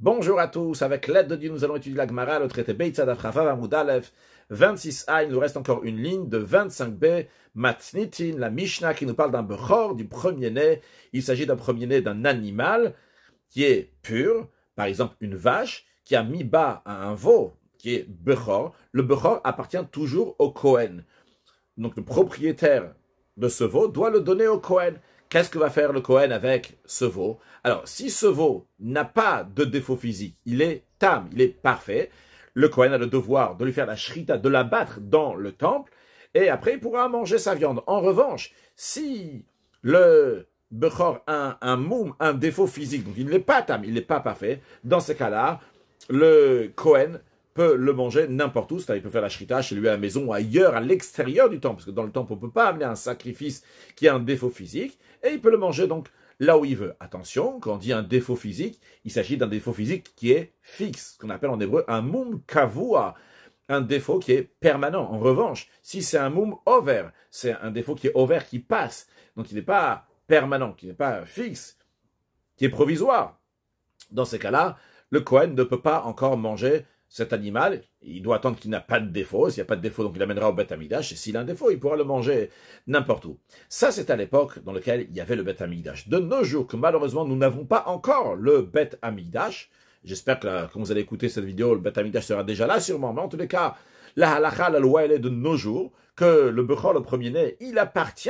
Bonjour à tous. Avec l'aide de Dieu, nous allons étudier la Gemara, le traité Beitzad vingt 26a. Il nous reste encore une ligne de 25b, Matnitin, la Mishnah, qui nous parle d'un Bechor, du premier-né. Il s'agit d'un premier-né d'un animal qui est pur, par exemple une vache, qui a mis bas à un veau, qui est Bechor. Le Bechor appartient toujours au Kohen. Donc le propriétaire de ce veau doit le donner au Kohen. Qu'est-ce que va faire le Cohen avec ce veau Alors, si ce veau n'a pas de défaut physique, il est tam, il est parfait, le Cohen a le devoir de lui faire la shrita, de l'abattre dans le temple, et après il pourra manger sa viande. En revanche, si le Bechor a un, moum, un défaut physique, donc il n'est pas tam, il n'est pas parfait, dans ce cas-là, le Cohen peut le manger n'importe où, c'est-à-dire il peut faire la chrita chez lui à la maison ou ailleurs, à l'extérieur du temple, parce que dans le temple on ne peut pas amener un sacrifice qui a un défaut physique, et il peut le manger donc là où il veut. Attention, quand on dit un défaut physique, il s'agit d'un défaut physique qui est fixe, ce qu'on appelle en hébreu un moum kavua, un défaut qui est permanent. En revanche, si c'est un mum over, c'est un défaut qui est over, qui passe, donc il n'est pas permanent, qui n'est pas fixe, qui est provisoire. Dans ces cas-là, le Kohen ne peut pas encore manger cet animal, il doit attendre qu'il n'a pas de défaut. S'il n'y a pas de défaut, donc il l'amènera au bête Amikdash. Et s'il a un défaut, il pourra le manger n'importe où. Ça, c'est à l'époque dans laquelle il y avait le bête De nos jours, que malheureusement, nous n'avons pas encore le bête J'espère que quand vous allez écouter cette vidéo, le bête sera déjà là sûrement. Mais en tous les cas, la halakha, la loi, elle est de nos jours que le Bechor, le premier-né, il appartient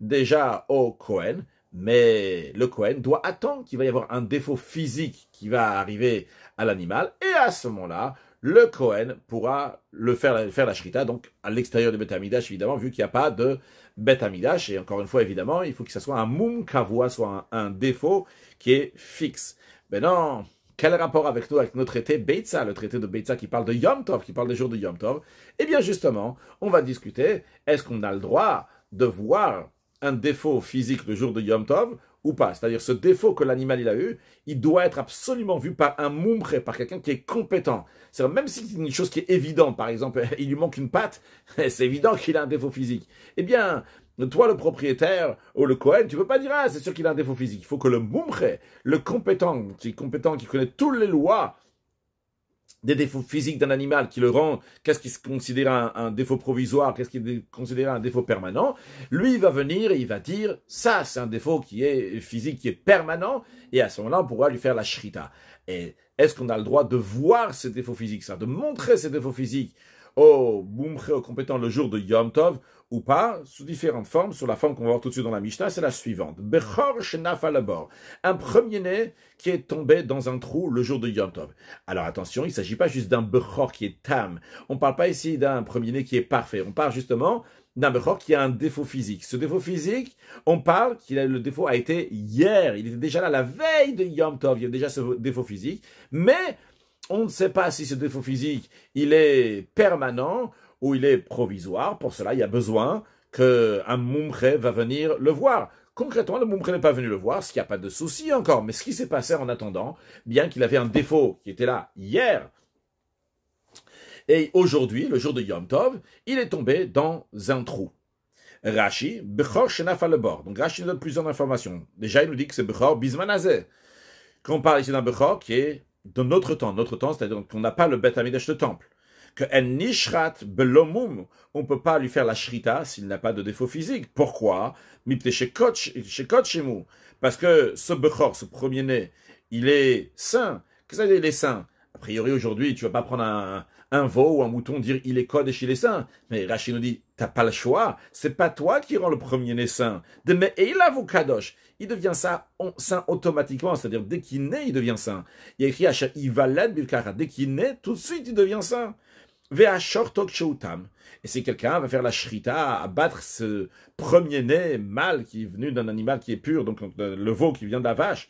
déjà au Cohen. Mais le Cohen doit attendre qu'il va y avoir un défaut physique qui va arriver à l'animal. Et à ce moment-là, le Kohen pourra le faire, faire la shrita, donc à l'extérieur du Beth Amidash, évidemment, vu qu'il n'y a pas de Beth Amidash. Et encore une fois, évidemment, il faut que ce soit un Moum kavua, soit un, défaut qui est fixe. Maintenant, quel rapport avec nous, avec notre traité Beitza, le traité de Beitza qui parle de Yom Tov, qui parle des jours de Yom Tov Eh bien justement, on va discuter, est-ce qu'on a le droit de voir un défaut physique le jour de Yom Tov ou pas. C'est-à-dire ce défaut que l'animal il a eu, il doit être absolument vu par un moumré, par quelqu'un qui est compétent. C'est même si c'est une chose qui est évidente, par exemple, il lui manque une patte, c'est évident qu'il a un défaut physique. Eh bien, toi le propriétaire ou le Cohen, tu peux pas dire ah c'est sûr qu'il a un défaut physique. Il faut que le moumré, le compétent, qui est compétent, qui connaît toutes les lois des défauts physiques d'un animal qui le rend, qu'est-ce qui se considère un, défaut provisoire, qu'est-ce qui est considéré un défaut permanent, lui va venir et il va dire, ça c'est un défaut qui est physique, qui est permanent, et à ce moment-là on pourra lui faire la shrita. Et est-ce qu'on a le droit de voir ces défauts physiques, ça, de montrer ces défauts physiques au boumre, au compétent le jour de Yom Tov, ou pas, sous différentes formes, sur la forme qu'on va voir tout de suite dans la Mishnah, c'est la suivante. Bechor Shenaf un premier-né qui est tombé dans un trou le jour de Yom Tov. Alors attention, il ne s'agit pas juste d'un Bechor qui est tam. On ne parle pas ici d'un premier-né qui est parfait. On parle justement d'un Bechor qui a un défaut physique. Ce défaut physique, on parle qu'il a, le défaut a été hier. Il était déjà là la veille de Yom Tov. Il y a déjà ce défaut physique. Mais on ne sait pas si ce défaut physique, il est permanent où il est provisoire. Pour cela, il y a besoin qu'un Moumré va venir le voir. Concrètement, le Moumré n'est pas venu le voir, ce qui n'y a pas de souci encore. Mais ce qui s'est passé en attendant, bien qu'il avait un défaut qui était là hier, et aujourd'hui, le jour de Yom Tov, il est tombé dans un trou. Rashi, Bechor bord. Donc Rashi nous donne plusieurs informations. Déjà, il nous dit que c'est Bechor Bismanazé. Qu'on parle ici d'un Bechor qui est de notre temps. Notre temps, c'est-à-dire qu'on n'a pas le Beth Amidash de temple que en nishrat belomum, on peut pas lui faire la shrita s'il n'a pas de défaut physique. Pourquoi? Parce que ce bechor, ce premier-né, il est saint. Qu'est-ce que ça veut dire, est sain? A priori, aujourd'hui, tu vas pas prendre un, veau ou un mouton, dire il est code et il est saint. Mais Rachid nous dit, t'as pas le choix. C'est pas toi qui rend le premier-né saint. De mais et kadosh. Il devient ça, sain automatiquement. C'est-à-dire, dès qu'il naît, il devient saint. Il y a écrit, il va l'être, dès qu'il naît, tout de suite, il devient saint. Et si quelqu'un va faire la shrita, abattre ce premier-né mâle qui est venu d'un animal qui est pur, donc euh, le veau qui vient de la vache,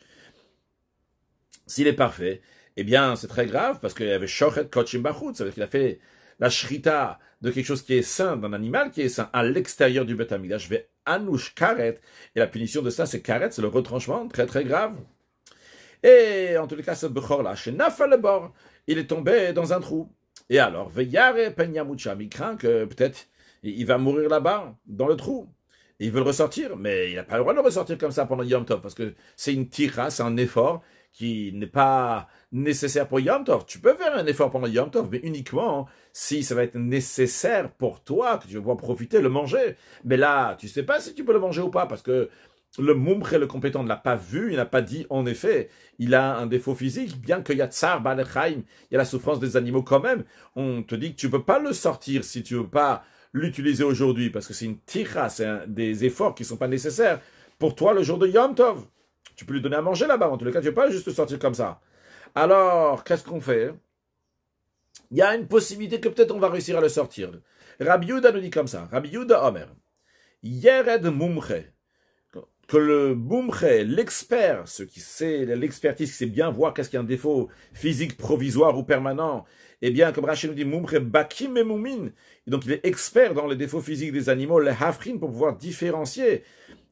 s'il est parfait, eh bien c'est très grave parce qu'il y avait shochet kochim ça cest dire qu'il a fait la shrita de quelque chose qui est sain, d'un animal qui est sain, à l'extérieur du Beth Je vais anouche karet. Et la punition de ça, c'est karet, c'est le retranchement, très très grave. Et en tous les cas, ce bechor là, le bord il est tombé dans un trou. Et alors, Veyare Penyamucha, il craint que peut-être il va mourir là-bas, dans le trou. il veut le ressortir, mais il n'a pas le droit de ressortir comme ça pendant Yom Tov, parce que c'est une tira, c'est un effort qui n'est pas nécessaire pour Yom Tov. Tu peux faire un effort pendant Yom Tov, mais uniquement si ça va être nécessaire pour toi, que tu vas pouvoir profiter, le manger. Mais là, tu ne sais pas si tu peux le manger ou pas, parce que le moumre, le compétent, ne l'a pas vu, il n'a pas dit, en effet, il a un défaut physique, bien qu'il y a tsar, il y a la souffrance des animaux quand même. On te dit que tu ne peux pas le sortir si tu ne veux pas l'utiliser aujourd'hui, parce que c'est une tira, c'est des efforts qui ne sont pas nécessaires pour toi le jour de Yom Tov. Tu peux lui donner à manger là-bas, en tout cas, tu ne peux pas juste le sortir comme ça. Alors, qu'est-ce qu'on fait Il y a une possibilité que peut-être on va réussir à le sortir. Rabbi nous dit comme ça, Rabbi Omer, Yered Mumche, que le Mumre, l'expert, ce qui sait, l'expertise qui sait bien voir qu'est-ce qu'il y a un défaut physique provisoire ou permanent, eh bien, comme Rachel nous dit, Bakim et Moumin, donc il est expert dans les défauts physiques des animaux, les Hafrin, pour pouvoir différencier.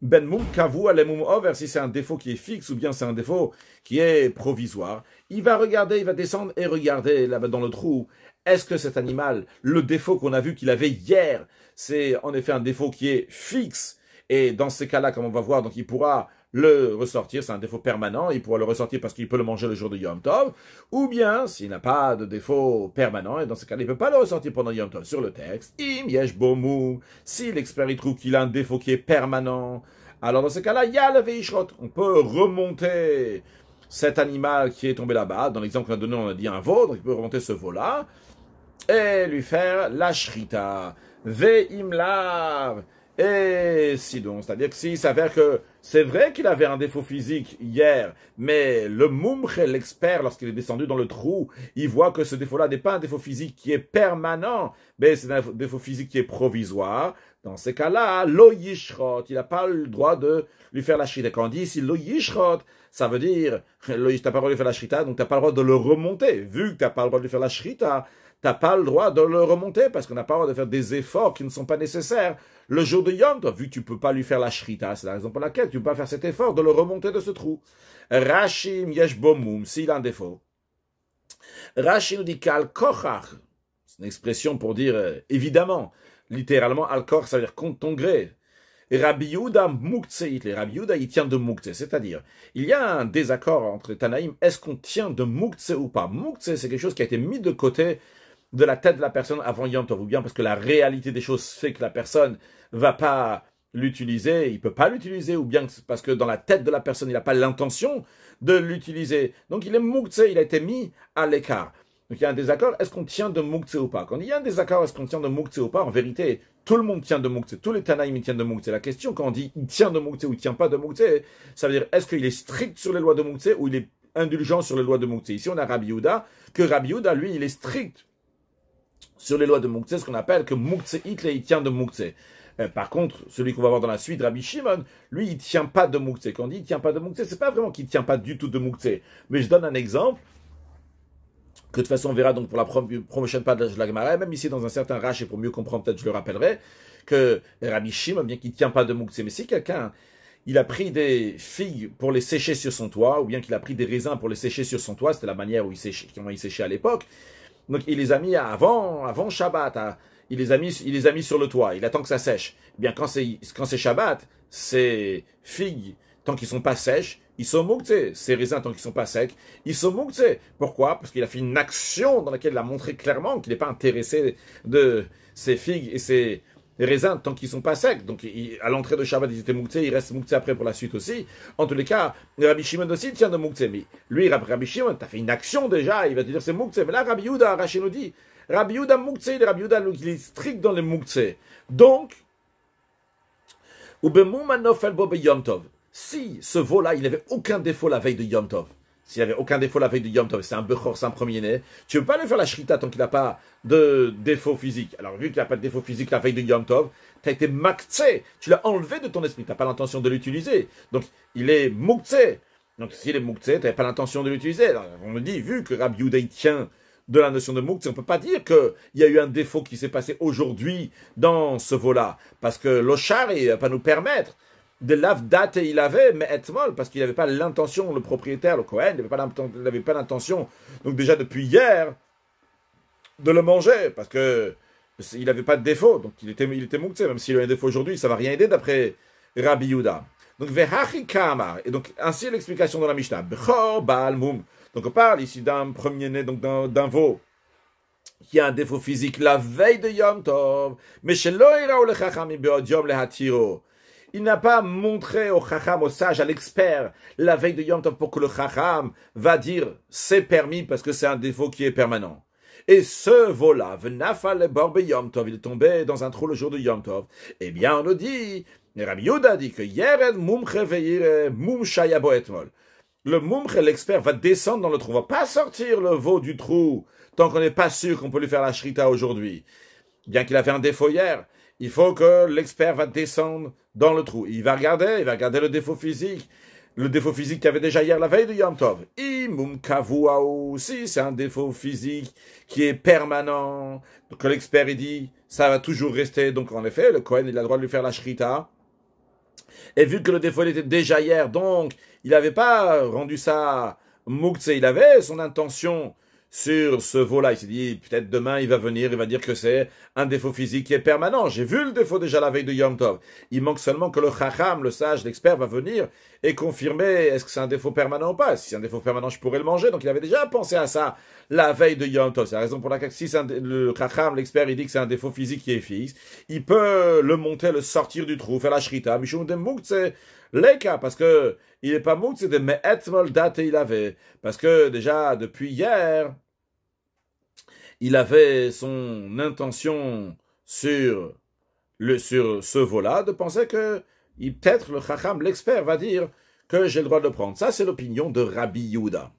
Ben moum, kavou, le Over, si c'est un défaut qui est fixe ou bien c'est un défaut qui est provisoire, il va regarder, il va descendre et regarder là-bas dans le trou. Est-ce que cet animal, le défaut qu'on a vu qu'il avait hier, c'est en effet un défaut qui est fixe et dans ces cas-là, comme on va voir, donc il pourra le ressortir, c'est un défaut permanent, il pourra le ressortir parce qu'il peut le manger le jour de Yom Tov, ou bien s'il n'a pas de défaut permanent, et dans ce cas-là, il ne peut pas le ressortir pendant Yom Tov sur le texte, im yesh bomu, si l'expert trouve qu'il a un défaut qui est permanent, alors dans ce cas-là, il y a le veishrot, on peut remonter cet animal qui est tombé là-bas, dans l'exemple qu'on a donné, on a dit un veau, donc il peut remonter ce veau-là, et lui faire la shrita, ve et donc, c'est-à-dire que s'il s'avère que c'est vrai qu'il avait un défaut physique hier, mais le mumche l'expert, lorsqu'il est descendu dans le trou, il voit que ce défaut-là n'est pas un défaut physique qui est permanent, mais c'est un défaut physique qui est provisoire. Dans ces cas-là, lo il n'a pas le droit de lui faire la shrita. Quand on dit ici lo ça veut dire, tu n'as pas le droit de lui faire la shrita, donc tu n'as pas le droit de le remonter. Vu que tu n'as pas le droit de lui faire la shrita, T'as pas le droit de le remonter parce qu'on n'a pas le droit de faire des efforts qui ne sont pas nécessaires. Le jour de Yom vu que tu peux pas lui faire la shrita, c'est la raison pour laquelle tu peux pas faire cet effort de le remonter de ce trou. Rachim yeshbomum, s'il a un défaut. Rachim nous dit qual kochach. C'est une expression pour dire euh, évidemment. Littéralement, al kor, ça veut dire compte ton gré. Rabbi Yuda Muktzeit. Les Rabbi de muktze, C'est-à-dire, il y a un désaccord entre Tanaïm. Est-ce qu'on tient de muktze ou pas Muktze, c'est quelque chose qui a été mis de côté de la tête de la personne avant Yom ou bien parce que la réalité des choses fait que la personne va pas l'utiliser, il peut pas l'utiliser, ou bien parce que dans la tête de la personne, il n'a pas l'intention de l'utiliser. Donc il est mouktsé, il a été mis à l'écart. Donc il y a un désaccord, est-ce qu'on tient de Mouktsé ou pas Quand il y a un désaccord, est-ce qu'on tient de Mouktsé ou pas En vérité, tout le monde tient de Mouktsé, tous les Tanaïm tiennent de Mouktsé. La question, quand on dit il tient de Mouktsé ou il tient pas de Mouktsé, ça veut dire est-ce qu'il est strict sur les lois de Mouktsé ou il est indulgent sur les lois de Mouktsé Ici, on a Rabbi Yehuda, que Rabbi Yehuda, lui, il est strict sur les lois de Mouktsé, ce qu'on appelle que Mouktsé Hitler, il tient de Mouktsé. Euh, par contre, celui qu'on va voir dans la suite, Rabbi Shimon, lui, il tient pas de Mouktsé. Quand on dit il tient pas de ce c'est pas vraiment qu'il tient pas du tout de Mouktsé. Mais je donne un exemple que de toute façon on verra donc pour la promotion page de la Gemara, même ici dans un certain rach, et pour mieux comprendre, peut-être je le rappellerai, que Rabbi Shimon, bien qu'il ne tient pas de Mouktsé, mais si quelqu'un il a pris des figues pour les sécher sur son toit, ou bien qu'il a pris des raisins pour les sécher sur son toit, c'était la manière où il séchait, séchait à l'époque, donc il les a mis avant, avant Shabbat. Hein. Il, les a mis, il les a sur le toit. Il attend que ça sèche. Eh bien, quand c'est, quand c'est Shabbat, ces figues, tant qu'ils sont pas sèches, ils sont moqués. Ces raisins, tant qu'ils sont pas secs, ils sont moqués. Pourquoi Parce qu'il a fait une action dans laquelle il a montré clairement qu'il n'est pas intéressé de ces figues et ces les raisins tant qu'ils ne sont pas secs. Donc à l'entrée de Shabbat, ils étaient mouktsés, ils restent mouktsés après pour la suite aussi. En tous les cas, Rabbi Shimon aussi tient de mouktsé. Mais lui, Rabbi Shimon, as fait une action déjà, il va te dire c'est mouktsé. Mais là, Rabbi Yuda, Rashi nous dit, Rabbi Yuda mouktsé, Rabbi Yuda, il est strict dans les mouktsé. Donc, si ce veau-là, il n'avait aucun défaut la veille de Yom Tov, s'il avait aucun défaut la veille de Yom Tov, c'est un Bechor, c'est un premier-né, tu ne peux pas lui faire la Shrita tant qu'il n'a pas de défaut physique. Alors, vu qu'il n'a pas de défaut physique la veille de Yom Tov, tu as été Maktsé, tu l'as enlevé de ton esprit, tu n'as pas l'intention de l'utiliser. Donc, il est Muktsé. Donc, s'il est Muktsé, tu n'avais pas l'intention de l'utiliser. on me dit, vu que Rabbi Uday tient de la notion de Muktzé, on ne peut pas dire qu'il y a eu un défaut qui s'est passé aujourd'hui dans ce vol-là, parce que l'Oshar, ne va pas nous permettre de l'avdate il avait, mais etmol, parce qu'il n'avait pas l'intention, le propriétaire, le Cohen, n'avait pas l'intention, donc déjà depuis hier, de le manger, parce que il n'avait pas de défaut, donc il était, il était mouktsé, même s'il a un défaut aujourd'hui, ça ne va rien aider d'après Rabbi Yuda. Donc, et donc ainsi l'explication de la Mishnah. Donc on parle ici d'un premier-né, donc d'un veau qui a un défaut physique la veille de Yom Tov, mais il n'a pas montré au Chacham, au sage, à l'expert, la veille de Yom Tov pour que le Chacham va dire c'est permis parce que c'est un défaut qui est permanent. Et ce veau-là, venafal borbe Yom Tov, il tombait dans un trou le jour de Yom Tov. Eh bien, on le dit, Rabbi dit que Yered Mum Shayabo Etmol. Le Mumche, l'expert, va descendre dans le trou, va pas sortir le veau du trou tant qu'on n'est pas sûr qu'on peut lui faire la shrita aujourd'hui. Bien qu'il a fait un défaut hier, il faut que l'expert va descendre dans le trou. Il va regarder, il va regarder le défaut physique, le défaut physique qu'il avait déjà hier la veille de Yom Tov. Imum si c'est un défaut physique qui est permanent, que l'expert il dit, ça va toujours rester. Donc en effet, le Cohen il a le droit de lui faire la shrita. Et vu que le défaut il était déjà hier, donc il n'avait pas rendu ça moukse, il avait son intention sur ce vol là Il s'est dit, peut-être demain, il va venir, il va dire que c'est un défaut physique qui est permanent. J'ai vu le défaut déjà la veille de Yom Tov. Il manque seulement que le chacham, le sage, l'expert, va venir et confirmer est-ce que c'est un défaut permanent ou pas. Si c'est un défaut permanent, je pourrais le manger. Donc il avait déjà pensé à ça la veille de Yom C'est la raison pour laquelle si le Kacham l'expert, il dit que c'est un défaut physique qui est fixe, il peut le monter, le sortir du trou, faire la shrita. c'est l'eka, parce que il n'est pas mout, c'est de me'etmol il avait. Parce que déjà, depuis hier, il avait son intention sur, le, sur ce volat, de penser que et peut-être le chacham, l'expert, va dire que j'ai le droit de le prendre. Ça, c'est l'opinion de Rabbi Yuda,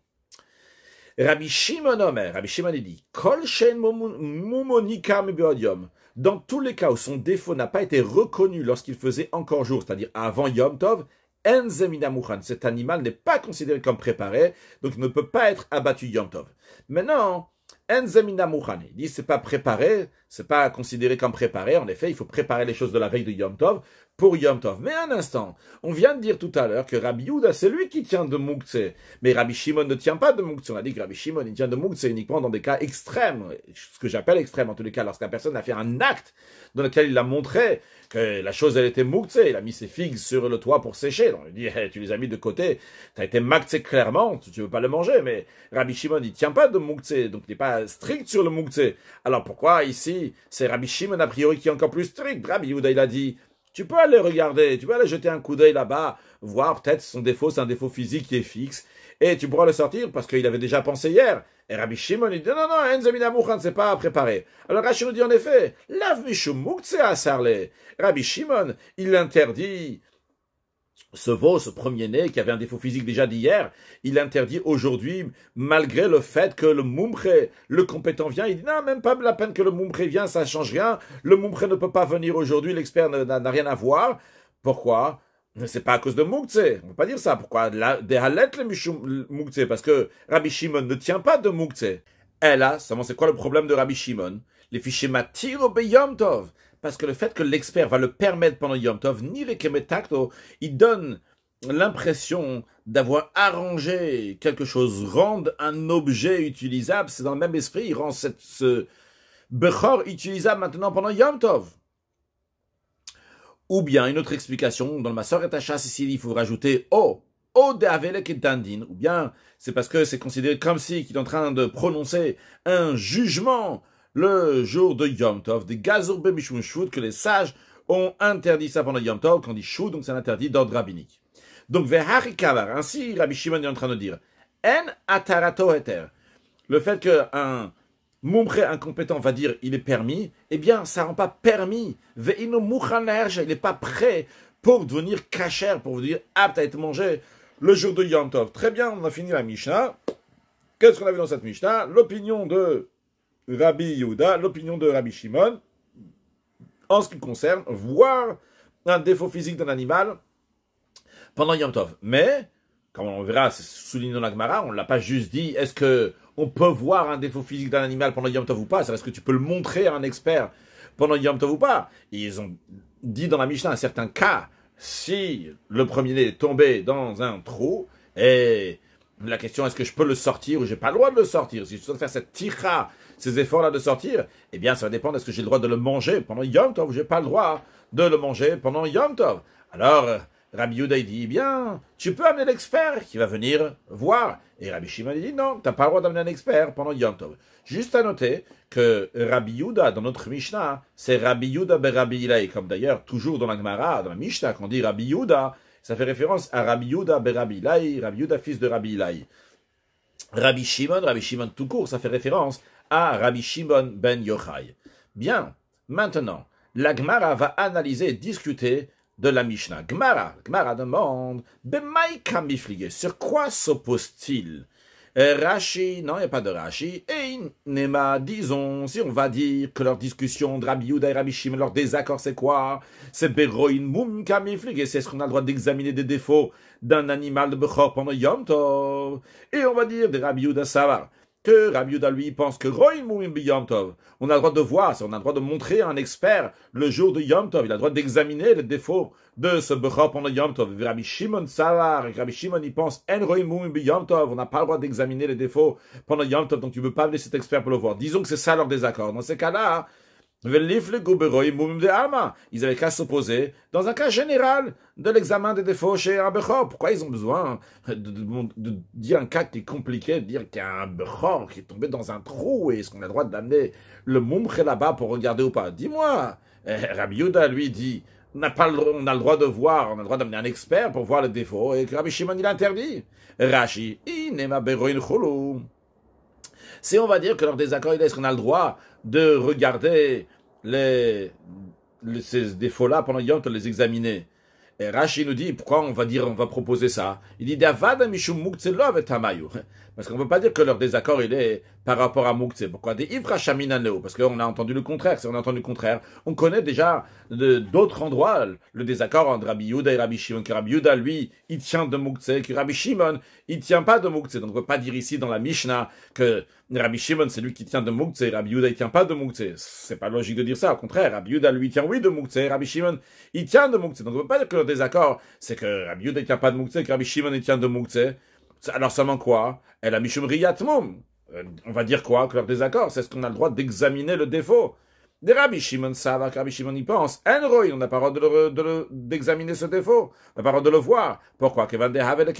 Rabbi Shimon Omer, Rabbi Shimon dit, Kol Dans tous les cas où son défaut n'a pas été reconnu lorsqu'il faisait encore jour, c'est-à-dire avant Yom Tov, cet animal n'est pas considéré comme préparé, donc ne peut pas être abattu Yom Tov. Maintenant, Enzemina il dit c'est pas préparé, c'est pas considéré comme préparé. En effet, il faut préparer les choses de la veille de Yom Tov pour Yom Tov. Mais un instant, on vient de dire tout à l'heure que Rabbi Yehuda, c'est lui qui tient de Mouktse. Mais Rabbi Shimon ne tient pas de Mouktse. On a dit que Rabbi Shimon, il tient de Mouktse uniquement dans des cas extrêmes. Ce que j'appelle extrême, en tous les cas, lorsqu'une personne a fait un acte dans lequel il a montré que la chose, elle était Mouktse. Il a mis ses figues sur le toit pour sécher. Donc, il dit, tu les as mis de côté. tu as été Moukse clairement. Tu ne veux pas le manger. Mais Rabbi Shimon, il tient pas de Mouktse. Donc, il n'est pas strict sur le Mouktse. Alors, pourquoi ici, c'est Rabbi Shimon, a priori, qui est encore plus strict? Rabbi Yehuda, il a dit, tu peux aller regarder, tu peux aller jeter un coup d'œil là-bas, voir peut-être son défaut, c'est un défaut physique qui est fixe, et tu pourras le sortir parce qu'il avait déjà pensé hier. Et Rabbi Shimon, il dit non, non, non, hein, hein, c'est pas préparé. Alors Rachel nous dit en effet, Lav Rabbi Shimon, il l'interdit ce veau, ce premier-né, qui avait un défaut physique déjà d'hier, il interdit aujourd'hui, malgré le fait que le mumpre le compétent vient, il dit non, même pas la peine que le mumpré vient, ça change rien, le mumpre ne peut pas venir aujourd'hui, l'expert n'a rien à voir. Pourquoi c'est pas à cause de Moukhtse, on peut pas dire ça. Pourquoi Des halettes, le Moukhtse, parce que Rabbi Shimon ne tient pas de Moukhtse. Elle a, seulement c'est quoi le problème de Rabbi Shimon Les fichiers Matir Tov parce que le fait que l'expert va le permettre pendant Yom Tov, ni kemetakto il donne l'impression d'avoir arrangé quelque chose, rendre un objet utilisable, c'est dans le même esprit, il rend cette, ce Bechor utilisable maintenant pendant Yom Tov. Ou bien, une autre explication, dans le Massor et chasse ici, il faut rajouter oh, O oh, ou bien, c'est parce que c'est considéré comme si qu'il est en train de prononcer un jugement le jour de Yom Tov, des gazur que les sages ont interdit ça pendant Yom Tov, qu'on dit Shvut, donc c'est un interdit d'ordre rabbinique. Donc, Kavar, ainsi Rabbi Shimon est en train de dire, En Atarato le fait qu'un Moumpré incompétent va dire il est permis, eh bien, ça rend pas permis. Ve'ino il n'est pas prêt pour devenir cachère, pour devenir apte à être mangé le jour de Yom Tov. Très bien, on a fini la Mishnah. Qu'est-ce qu'on a vu dans cette Mishnah L'opinion de Rabbi Yehuda, l'opinion de Rabbi Shimon, en ce qui concerne voir un défaut physique d'un animal pendant Yom Tov. Mais, comme on verra, c'est souligné dans la on ne l'a pas juste dit, est-ce que on peut voir un défaut physique d'un animal pendant Yom Tov ou pas Est-ce que tu peux le montrer à un expert pendant Yom Tov ou pas Ils ont dit dans la Mishnah un certain cas, si le premier-né est tombé dans un trou, et la question est-ce que je peux le sortir ou j'ai pas le droit de le sortir Si je dois faire cette tira ces efforts-là de sortir, eh bien, ça va dépendre est-ce que j'ai le droit de le manger pendant Yom Tov ou j'ai pas le droit de le manger pendant Yom Tov. Alors, euh, Rabbi Yehuda dit, eh bien, tu peux amener l'expert qui va venir voir. Et Rabbi Shimon dit, non, tu n'as pas le droit d'amener un expert pendant Yom Tov. Juste à noter que Rabbi Yuda dans notre Mishnah, c'est Rabbi Yuda ben Rabbi Ilai, comme d'ailleurs toujours dans la Gemara, dans la Mishnah, on dit Rabbi Yuda ça fait référence à Rabbi Yuda ben Rabbi Ilai, Rabbi Yuda fils de Rabbi Ilai. Rabbi Shimon, Rabbi Shimon tout court, ça fait référence à Rabbi Shimon ben Yochai. Bien, maintenant, la Gemara va analyser et discuter de la Mishnah. Gemara, Gemara demande, Bemaïka sur quoi s'oppose-t-il euh, Rashi, non, il n'y a pas de Rashi. Et Nema, disons, si on va dire que leur discussion de Rabbi Yuda et Rabbi Shimon, leur désaccord, c'est quoi C'est Beroin c'est ce qu'on a le droit d'examiner des défauts d'un animal de Bechor pendant Yom Tov. Et on va dire de Rabbi Yuda, ça va que Rabbi lui pense que On a le droit de voir, on a le droit de montrer à un expert le jour de Yom Tov. Il a le droit d'examiner les défauts de ce Bechor pendant Yom Tov. Rabbi Shimon Savar, Rabbi Shimon, il pense On n'a pas le droit d'examiner les défauts pendant Yom Tov, donc tu ne peux pas venir cet expert pour le voir. Disons que c'est ça leur désaccord. Dans ces cas-là, ils avaient qu'à s'opposer dans un cas général de l'examen des défauts chez un Bechor. Pourquoi ils ont besoin de, dire un cas qui est compliqué, de dire qu'il y a un Bechor qui est tombé dans un trou et est-ce qu'on a le droit d'amener le Moumché là-bas pour regarder ou pas Dis-moi eh, Rabbi Yuda lui dit on n'a pas on a le droit de voir, on a le droit d'amener un expert pour voir le défaut et Rabbi Shimon il interdit. Rashi, inema beroin si on va dire que leur désaccord, il est, qu'on a le droit de regarder ces défauts-là pendant Yom, de les examiner et Rachid nous dit pourquoi on va dire on va proposer ça. Il dit et parce qu'on ne peut pas dire que leur désaccord, il est par rapport à Mouktsé. Pourquoi Des Ivra Parce qu'on a entendu le contraire. Si on a entendu le contraire, on connaît déjà d'autres endroits le désaccord entre Rabbi Yuda et Rabbi Shimon. Que Rabbi Yuda, lui, il tient de Mouktsé. Que Rabbi Shimon, il tient pas de Mouktsé. Donc on ne peut pas dire ici dans la Mishnah que Rabbi Shimon, c'est lui qui tient de Mouktsé. Rabbi Yuda, il tient pas de Mouktsé. C'est pas logique de dire ça. Au contraire, Rabbi Yuda, lui, tient oui de Mouktsé. Rabbi Shimon, il tient de Donc on ne peut pas dire que leur désaccord, c'est que Rabbi Yuda, il tient pas de Rabbi Shimon, il tient de Mouktsé. Alors ça manque quoi Elle a Mishum Riyatmum. Euh, on va dire quoi Que leur désaccord, c'est ce qu'on a le droit d'examiner le défaut. Des Rabbi Shimon savent, Rabbi Shimon y pense. Enroy, on n'a pas le droit de d'examiner ce défaut. On n'a pas le droit de le voir. Pourquoi Parce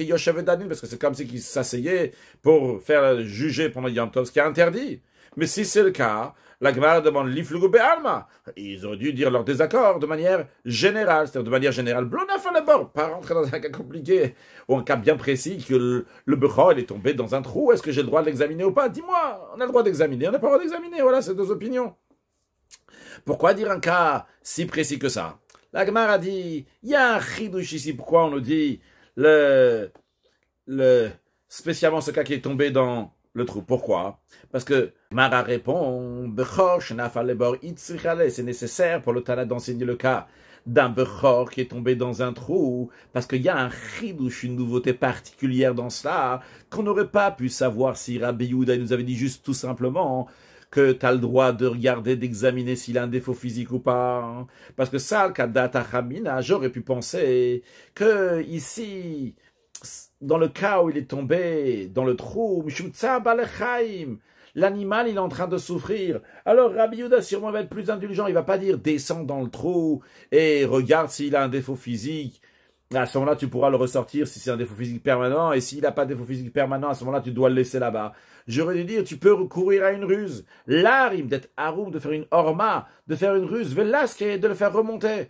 que c'est comme si qu'ils s'asseyaient pour faire juger pendant Yom Tov, ce qui est interdit. Mais si c'est le cas, la Gemara demande l'iflugo be'alma. Ils auraient dû dire leur désaccord de manière générale, c'est-à-dire de manière générale. Blonaf d'abord, pas rentrer dans un cas compliqué ou un cas bien précis que le, le est tombé dans un trou. Est-ce que j'ai le droit de l'examiner ou pas Dis-moi, on a le droit d'examiner, on n'a pas le droit d'examiner. Voilà, c'est deux opinions. Pourquoi dire un cas si précis que ça La a dit, il y a un chidush ici. Pourquoi on nous dit le, le, spécialement ce cas qui est tombé dans le trou Pourquoi Parce que Mara répond, c'est nécessaire pour le Talat d'enseigner le cas d'un Bechor qui est tombé dans un trou, parce qu'il y a un chidouche, une nouveauté particulière dans cela, qu'on n'aurait pas pu savoir si Rabbi Yehuda nous avait dit juste tout simplement que tu as le droit de regarder, d'examiner s'il a un défaut physique ou pas. Hein. Parce que ça, le cas d'Atachamina, j'aurais pu penser que ici, dans le cas où il est tombé dans le trou, L'animal, il est en train de souffrir. Alors Rabbi Yuda sûrement, va être plus indulgent. Il va pas dire descends dans le trou et regarde s'il a un défaut physique. À ce moment-là, tu pourras le ressortir si c'est un défaut physique permanent. Et s'il n'a pas de défaut physique permanent, à ce moment-là, tu dois le laisser là-bas. J'aurais dû dire, tu peux recourir à une ruse. L'arim d'être harum, de faire une horma, de faire une ruse, et de le faire remonter.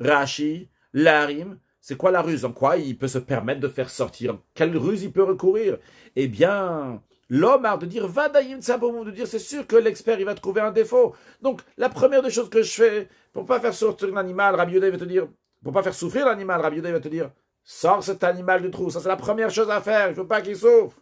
Rashi, l'arim, c'est quoi la ruse En quoi il peut se permettre de faire sortir Quelle ruse il peut recourir Eh bien, L'homme de dire ça de dire c'est sûr que l'expert il va trouver un défaut. Donc la première des choses que je fais, pour pas faire souffrir l'animal, Rabbi il va te dire, pour pas faire souffrir l'animal, Rabbi va te dire, sors cet animal du trou, ça c'est la première chose à faire, je veux pas qu'il souffre.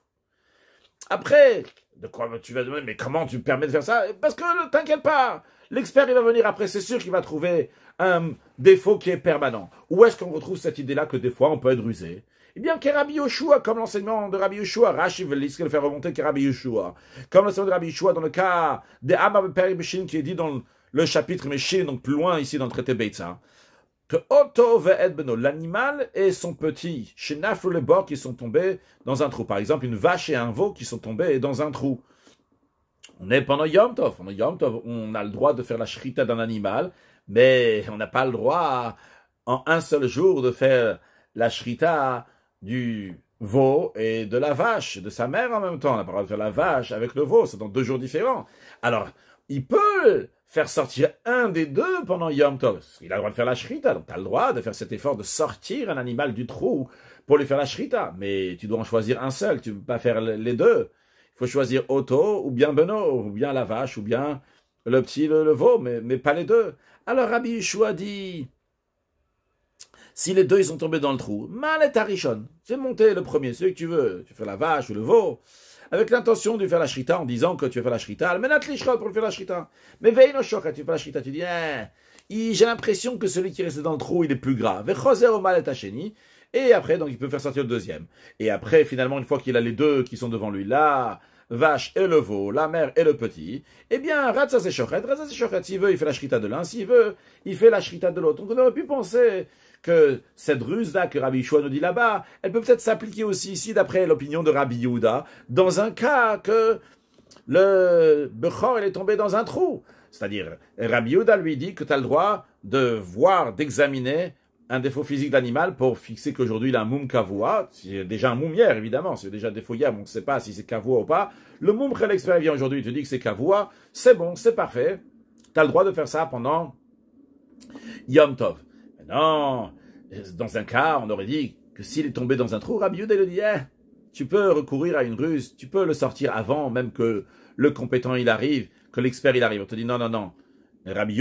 Après, de quoi tu vas demander, mais comment tu permets de faire ça Parce que t'inquiète pas, l'expert il va venir après, c'est sûr qu'il va trouver un défaut qui est permanent. Où est-ce qu'on retrouve cette idée-là que des fois on peut être rusé eh bien, que Rabbi Yoshua, comme l'enseignement de Rabbi Yoshua, Rashi le faire remonter que Yoshua, comme l'enseignement de Rabbi Yoshua dans le cas de Abba Peri qui est dit dans le chapitre Meshin, donc plus loin ici dans le traité Beitza, que Otto Beno, l'animal et son petit, chez le bord qui sont tombés dans un trou. Par exemple, une vache et un veau qui sont tombés dans un trou. On est pendant Yom Tov. Pendant Yom Tov, on a le droit de faire la shrita d'un animal, mais on n'a pas le droit, en un seul jour, de faire la shrita du veau et de la vache, de sa mère en même temps. On n'a de faire la vache avec le veau, c'est dans deux jours différents. Alors, il peut faire sortir un des deux pendant Yom Tov. Il a le droit de faire la shrita, donc tu as le droit de faire cet effort de sortir un animal du trou pour lui faire la shrita. Mais tu dois en choisir un seul, tu ne peux pas faire les deux. Il faut choisir Otto ou bien Beno, ou bien la vache, ou bien le petit, le, veau, mais, mais, pas les deux. Alors Rabbi Yeshua dit, si les deux ils sont tombés dans le trou, Richon... Tu es monter le premier, celui que tu veux, tu fais la vache ou le veau, avec l'intention de faire la shrita en disant que tu fais faire la shrita, mais l'ishrot pour faire la shrita. Mais veille tu fais la shrita, tu dis, eh, j'ai l'impression que celui qui reste dans le trou, il est plus grave. et après, donc il peut faire sortir le deuxième. Et après, finalement, une fois qu'il a les deux qui sont devant lui, là, vache et le veau, la mère et le petit, eh bien, Ratsa c'est Ratsa c'est S'il veut, il fait la shrita de l'un, s'il veut, il fait la shrita de l'autre. Donc on aurait pu penser que cette ruse-là que Rabbi Yeshua nous dit là-bas, elle peut peut-être s'appliquer aussi ici, d'après l'opinion de Rabbi Yehuda, dans un cas que le Bechor, est tombé dans un trou. C'est-à-dire, Rabbi Yehuda lui dit que tu as le droit de voir, d'examiner un défaut physique d'animal pour fixer qu'aujourd'hui il a un moum kavua, c'est déjà un moum hier évidemment, c'est déjà un défaut hier, on ne sait pas si c'est kavua ou pas. Le moum l'expert vient aujourd'hui, te dit que c'est kavua, c'est bon, c'est parfait, tu as le droit de faire ça pendant Yom Tov non, dans un cas, on aurait dit que s'il est tombé dans un trou, Rabbi il le dit, hein, tu peux recourir à une ruse, tu peux le sortir avant même que le compétent il arrive, que l'expert il arrive. On te dit non, non, non. Rabbi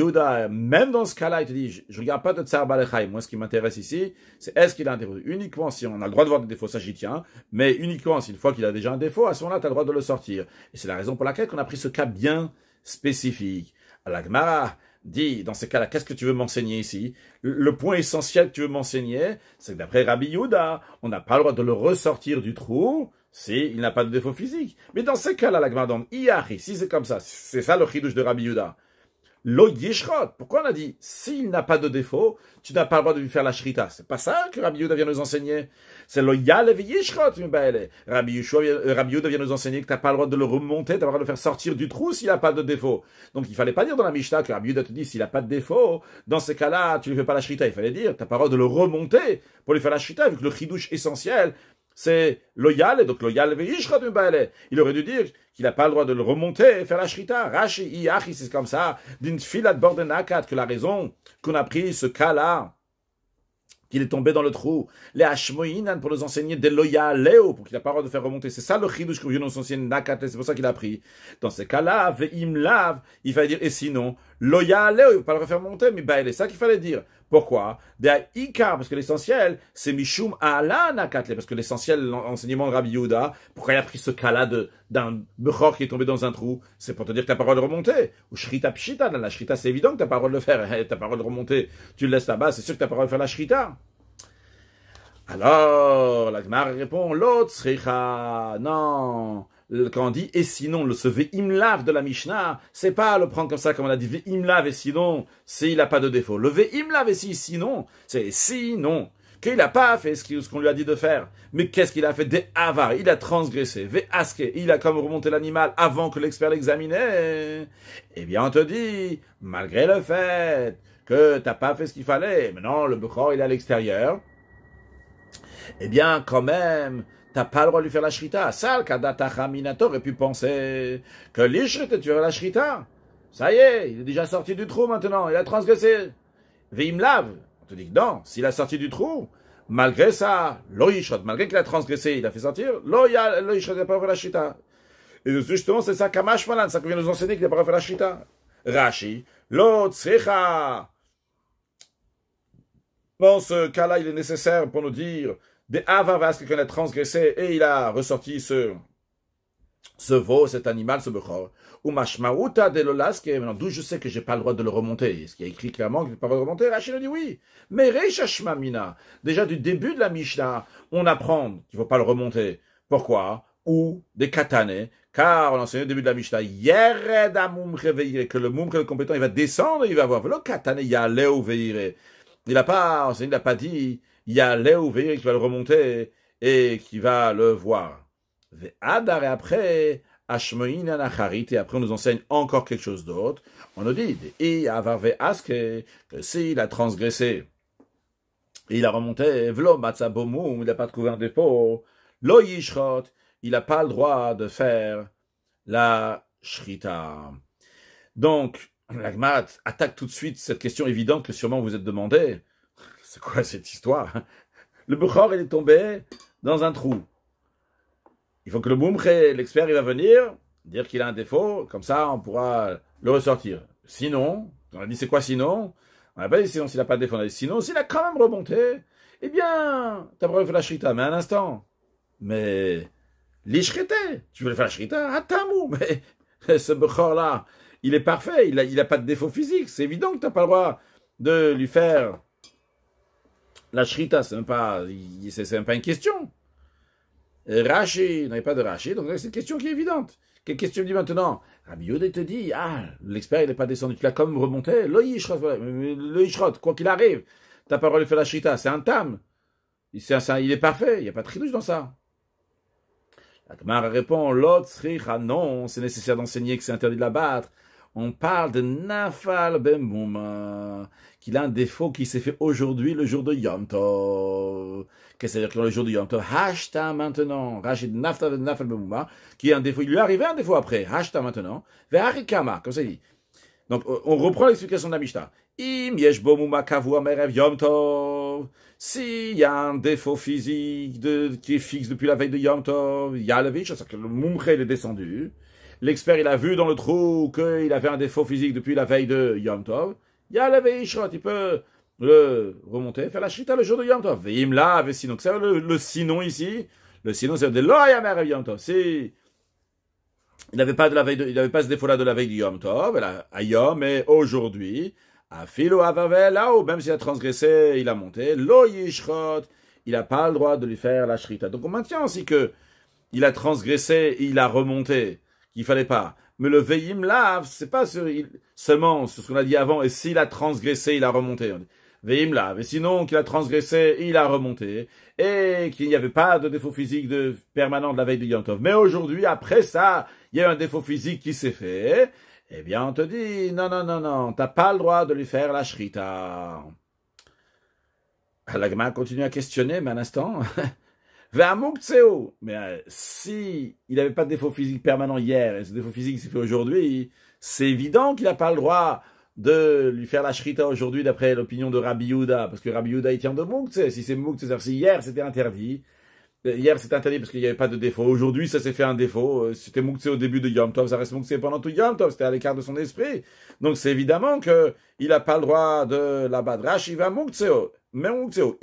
même dans ce cas-là, il te dit, je, ne regarde pas de Tsar Moi, ce qui m'intéresse ici, c'est est-ce qu'il a un défaut. Uniquement si on a le droit de voir des défauts, ça j'y tiens, mais uniquement si une fois qu'il a déjà un défaut, à ce moment-là, tu as le droit de le sortir. Et c'est la raison pour laquelle qu'on a pris ce cas bien spécifique. À la Gemara, Dis, dans ces cas-là, qu'est-ce que tu veux m'enseigner ici Le point essentiel que tu veux m'enseigner, c'est que d'après Rabbi Yehuda, on n'a pas le droit de le ressortir du trou s'il il n'a pas de défaut physique. Mais dans ces cas-là, la Gmardon, Iyari, si c'est comme ça, c'est ça le chidouche de Rabbi Yehuda. Lo Pourquoi on a dit s'il n'a pas de défaut, tu n'as pas le droit de lui faire la shrita C'est pas ça que Rabbi Yehuda vient nous enseigner. C'est l'oyal Yalev Yishrot, Rabbi, Yeshua, euh, Rabbi Yehuda vient nous enseigner que tu n'as pas le droit de le remonter, d'avoir le droit de le faire sortir du trou s'il n'a pas de défaut. Donc il fallait pas dire dans la Mishnah que Rabbi Yehuda te dit s'il n'a pas de défaut, dans ces cas-là, tu ne lui fais pas la shrita. Il fallait dire, tu n'as pas le droit de le remonter pour lui faire la shrita, vu que le chidouche essentiel, c'est loyal, et donc loyal Il aurait dû dire, qu'il n'a pas le droit de le remonter et faire la shrita. Rashi, c'est comme ça, d'une bord de nakat, que la raison qu'on a pris ce cas-là, qu'il est tombé dans le trou, les hashmoinan pour nous enseigner des loya leo, pour qu'il n'a pas le droit de faire remonter. C'est ça le chidush que vient nous enseigner nakat, c'est pour ça qu'il a pris. Dans ce cas-là, il fallait dire, et sinon, loya leo, il ne peut pas le faire remonter, mais bah, c'est ça qu'il fallait dire. Pourquoi parce que l'essentiel, c'est Mishum Nakatle, parce que l'essentiel, l'enseignement de Rabbi Yehuda, pourquoi il a pris ce cas-là d'un Bechor qui est tombé dans un trou C'est pour te dire que ta pas le droit de remonter. Ou Shrita Pshita, la Shrita, c'est évident que ta pas le droit de le faire, ta pas le de remonter, tu le laisses là-bas, c'est sûr que ta pas le de faire la Shrita. Alors, la Gemara répond, l'autre, non, quand on dit et sinon, le se ve'imlav de la Mishnah, c'est pas le prendre comme ça, comme on a dit ve'imlav et sinon, s'il n'a pas de défaut. Le ve'imlav et si, sinon, c'est sinon qu'il n'a pas fait ce qu'on lui a dit de faire. Mais qu'est-ce qu'il a fait Des avares. Il a transgressé, ve'aske. Il a comme remonté l'animal avant que l'expert l'examinait. Eh bien, on te dit, malgré le fait que t'as pas fait ce qu'il fallait, maintenant le Bukhor, il est à l'extérieur. Eh bien, quand même, T'as pas le droit de lui faire la shrita. Sal, kadatacha aurait pu penser que l'ishrit tu faire la shrita. Ça y est, il est déjà sorti du trou maintenant, il a transgressé. Veim lave. On te dit que non, s'il a sorti du trou, malgré ça, l'oishrat, malgré qu'il a transgressé, il a fait sortir, l'oishrat n'a pas fait la shrita. Et justement, c'est ça Kamash Malan, ça que vient nous enseigner qu'il n'a pas fait la shrita. Rashi, l'otsrecha. Dans ce cas-là, il est nécessaire pour nous dire des Avavas, quelqu'un a transgressé et il a ressorti ce, ce veau, cet animal, ce bechor. Ou mashmauta de qui maintenant d'où je sais que j'ai pas le droit de le remonter. Est-ce qui a écrit clairement que ne pas le droit de remonter Rachid dit oui. Mais mina. déjà du début de la Mishnah, on apprend qu'il faut pas le remonter. Pourquoi Ou des katané car on enseigne au début de la Mishnah, yered veire, que le mumre, le compétent, il va descendre, il va voir. Le katane, ve veire. Il n'a pas enseigné, il n'a pas dit, il y a Léouvir qui va le remonter et qui va le voir. et après, Ashmoin et après on nous enseigne encore quelque chose d'autre. On nous dit, et Avarve que euh, s'il a transgressé, il a remonté, Vlo il n'a pas trouvé un dépôt, Lo Yishrot, il n'a pas le droit de faire la Shrita. Donc, l'agmat attaque tout de suite cette question évidente que sûrement vous êtes demandé. C'est quoi cette histoire Le Bukhor, il est tombé dans un trou. Il faut que le boumkhé, l'expert, il va venir, dire qu'il a un défaut, comme ça on pourra le ressortir. Sinon, on a dit c'est quoi sinon On n'a pas dit sinon s'il n'a pas de défaut, on a dit sinon s'il a quand même remonté, eh bien, t'as pas faire la shrita, mais un instant. Mais, l'ichreté, tu veux faire la shrita mou, mais ce Bukhor là, il est parfait, il n'a a pas de défaut physique, c'est évident que t'as pas le droit de lui faire la shrita, c'est même pas, même pas une question. Raché, il n'y avait pas de raché, donc c'est une question qui est évidente. Quelle question me dit maintenant Rabbi te dit, ah, l'expert, il n'est pas descendu, tu l'as comme remonté, le Yishrot, quoi qu'il arrive, ta parole fait la shrita, c'est un tam. il est parfait, il n'y a pas de tridouche dans ça. La répond, l'autre ah non, c'est nécessaire d'enseigner que c'est interdit de la battre. On parle de Nafal ben qu'il a un défaut qui s'est fait aujourd'hui, le jour de Yom Tov. Qu'est-ce que cest veut dire le jour de Yom Tov maintenant. Rachid Nafta Nafel qui a un défaut. Il lui est arrivé un défaut après. Hashtag maintenant. Ve'arikama, comme ça dit. Donc, euh, on reprend l'explication de la Im yesh merev Yom Tov. S'il y a un défaut physique de, qui est fixe depuis la veille de Yom Tov, Yalevich, c'est-à-dire que le Mumre est descendu. L'expert, il a vu dans le trou qu'il avait un défaut physique depuis la veille de Yom Tov il peut le euh, remonter, faire la shrita le jour de Yom Tov. Veim Donc c'est le, sinon ici, le sinon c'est de l'Oyamer Yom Tov. il n'avait pas pas ce défaut-là de la veille du Yom Tov, à Yom et aujourd'hui, à Philo là même s'il a transgressé, il a monté, il n'a pas le droit de lui faire la shrita. Donc on maintient aussi que il a transgressé, il a remonté, qu'il fallait pas mais le veillim lave, c'est pas seulement ce qu'on a dit avant, et s'il a transgressé, il a remonté. Veillim lave, et sinon qu'il a transgressé, il a remonté, et qu'il n'y avait pas de défaut physique de, permanent de la veille de Yom Mais aujourd'hui, après ça, il y a un défaut physique qui s'est fait, eh bien on te dit, non, non, non, non, t'as pas le droit de lui faire la shrita. L'agma continue à questionner, mais un instant, « Va Mais euh, si il n'avait pas de défaut physique permanent hier, et ce défaut physique s'est fait aujourd'hui, c'est évident qu'il n'a pas le droit de lui faire la shrita aujourd'hui d'après l'opinion de Rabbi Yuda parce que Rabbi Yuda il tient de Mouktsé. Si c'est Mouktsé, c'est-à-dire si hier c'était interdit, euh, hier c'était interdit parce qu'il n'y avait pas de défaut, aujourd'hui ça s'est fait un défaut, euh, c'était Mouktsé au début de Yom Tov, ça reste Mouktsé pendant tout Yom Tov, c'était à l'écart de son esprit. Donc c'est évidemment il n'a pas le droit de la badrash, il va même oh,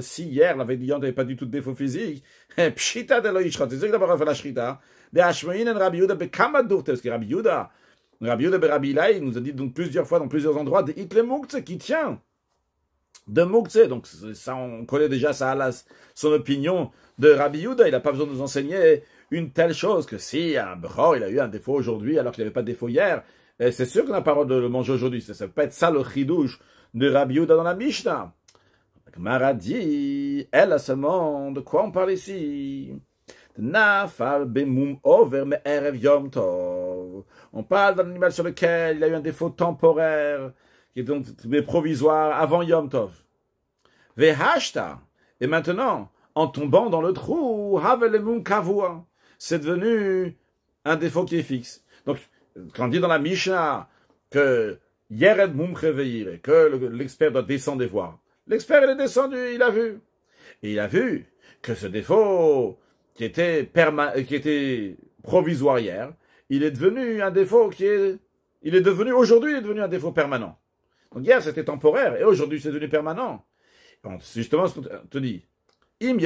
si hier la védiante n'avait pas du tout de défaut physique, eh, pshita de l'oishcha, tu sais que d'abord on fait la schita de hashmein et Rabbi Yuda bekamadurte, parce que Rabbi Yuda, Rabbi Yuda Rabbi Ilai, nous a dit donc plusieurs fois dans plusieurs endroits, de itle moukse qui tient, de moukse, donc ça on connaît déjà ça à la, son opinion de Rabbi Yuda, il n'a pas besoin de nous enseigner une telle chose que si un bro, il a eu un défaut aujourd'hui alors qu'il n'avait pas de défaut hier, c'est sûr que la parole de le manger aujourd'hui, ça ne peut pas être ça le chidouche de Rabbi dans la Mishnah. Maradi elle a seulement, de quoi on parle ici On parle d'un animal sur lequel il y a eu un défaut temporaire, qui est donc mais provisoire, avant yom tov. Et maintenant, en tombant dans le trou, C'est devenu un défaut qui est fixe. Donc, quand on dit dans la Mishnah que hier Yered et que l'expert doit descendre et voir, l'expert est descendu, il a vu. Et il a vu que ce défaut qui était, qui était provisoire hier, il est devenu un défaut qui est, il est devenu, aujourd'hui il est devenu un défaut permanent. Donc hier c'était temporaire et aujourd'hui c'est devenu permanent. justement, ce qu'on te dit, Im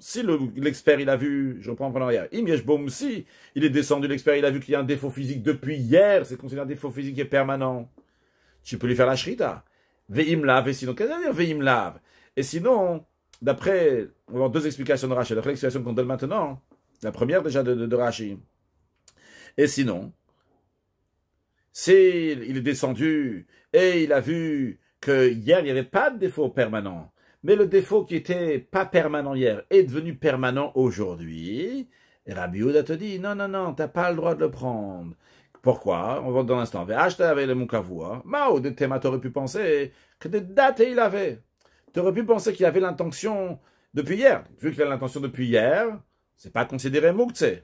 si l'expert il a vu, je reprends en hier, Im si il est descendu, l'expert il a vu qu'il y a un défaut physique depuis hier, c'est considéré un défaut physique permanent. Tu peux lui faire la shrita. Veim lave, et sinon, qu'est-ce que veut dire lave Et sinon, d'après, on va deux explications de Rachid, d'après l'explication qu'on donne maintenant, la première déjà de, de, Et sinon, s'il il est descendu et il a vu que hier il n'y avait pas de défaut permanent, mais le défaut qui n'était pas permanent hier est devenu permanent aujourd'hui. Et Rabbi te dit, non, non, non, t'as pas le droit de le prendre. Pourquoi On va dans l'instant. acheter avec le Moukavoua. Mao de tu t'aurais pu penser que de date il avait. T'aurais pu penser qu'il avait l'intention depuis hier. Vu qu'il a l'intention depuis hier, c'est pas considéré Mouktsé.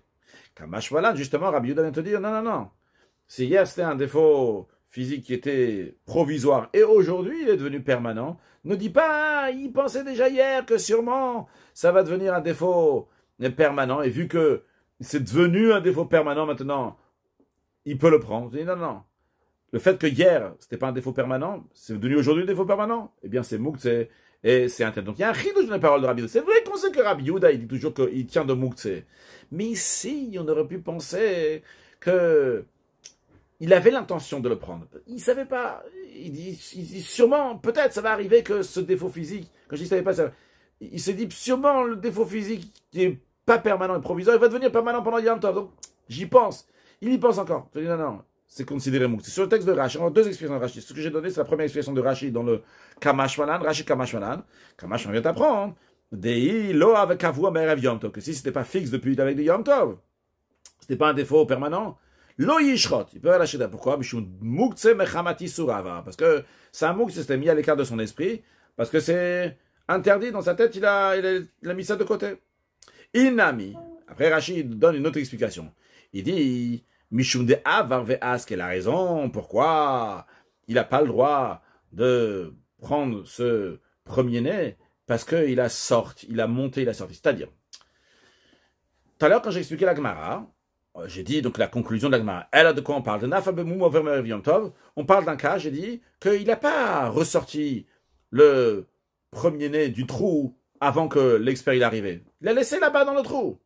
voilà justement, Rabbi vient te dire, non, non, non. Si hier c'était un défaut physique qui était provisoire et aujourd'hui il est devenu permanent, ne dit pas, hein, il pensait déjà hier que sûrement ça va devenir un défaut permanent et vu que c'est devenu un défaut permanent maintenant, il peut le prendre. non, non. Le fait que hier, c'était pas un défaut permanent, c'est devenu aujourd'hui un défaut permanent. Eh bien, c'est Moukhtse et c'est interdit. Donc, il y a un rideau dans la parole de Rabbi C'est vrai qu'on sait que Rabbi il dit toujours qu'il tient de Moukhtse. Mais ici, on aurait pu penser que il avait l'intention de le prendre. Il ne savait pas. Il dit, sûrement, peut-être, ça va arriver que ce défaut physique, quand je dis pas, ça, il se dit sûrement le défaut physique qui n'est pas permanent et provisoire, il va devenir permanent pendant Yom Donc, j'y pense. Il y pense encore. Je dis non, non, c'est considéré C'est sur le texte de Rachid. On a deux expressions de Rachid. Ce que j'ai donné, c'est la première expression de Rachid dans le Kamashwanan, Rachid Kamashmanan. Kamash, vient d'apprendre. Dei lo avec avoua, Que si c'était pas fixe depuis avec Yom Tov, c'était pas un défaut permanent. Lo il peut lâcher Pourquoi Parce que c'est un s'était mis à l'écart de son esprit, parce que c'est interdit dans sa tête, il a, il a, mis ça de côté. Inami. Après Rachid donne une autre explication. Il dit Mishunde de avar la raison pourquoi il n'a pas le droit de prendre ce premier-né, parce qu'il a sorti, il a monté, il a sorti. C'est-à-dire, tout à l'heure quand j'expliquais la Gemara, euh, j'ai dit donc la conclusion de la Elle a de quoi on parle De ben on parle d'un cas, j'ai dit, qu'il n'a pas ressorti le premier-né du trou avant que l'expert il arrivait. Il l'a laissé là-bas dans le trou.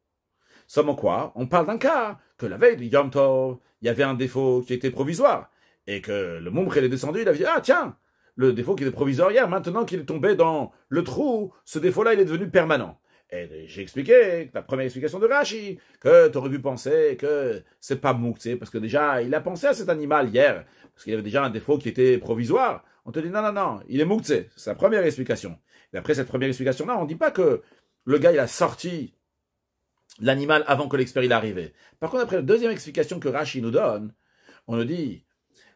Seulement quoi, on parle d'un cas, que la veille de Yom Tov, il y avait un défaut qui était provisoire, et que le membre est descendu, il a dit, ah tiens, le défaut qui était provisoire hier, maintenant qu'il est tombé dans le trou, ce défaut-là, il est devenu permanent. Et eh, j'ai expliqué, la première explication de Rashi, que tu aurais pu penser que c'est pas sais parce que déjà, il a pensé à cet animal hier, parce qu'il avait déjà un défaut qui était provisoire. On te dit non, non, non, il est Mouktsé. C'est sa première explication. Et après cette première explication-là, on ne dit pas que le gars, il a sorti l'animal avant que l'expert il arrivé. Par contre, après la deuxième explication que Rashi nous donne, on nous dit,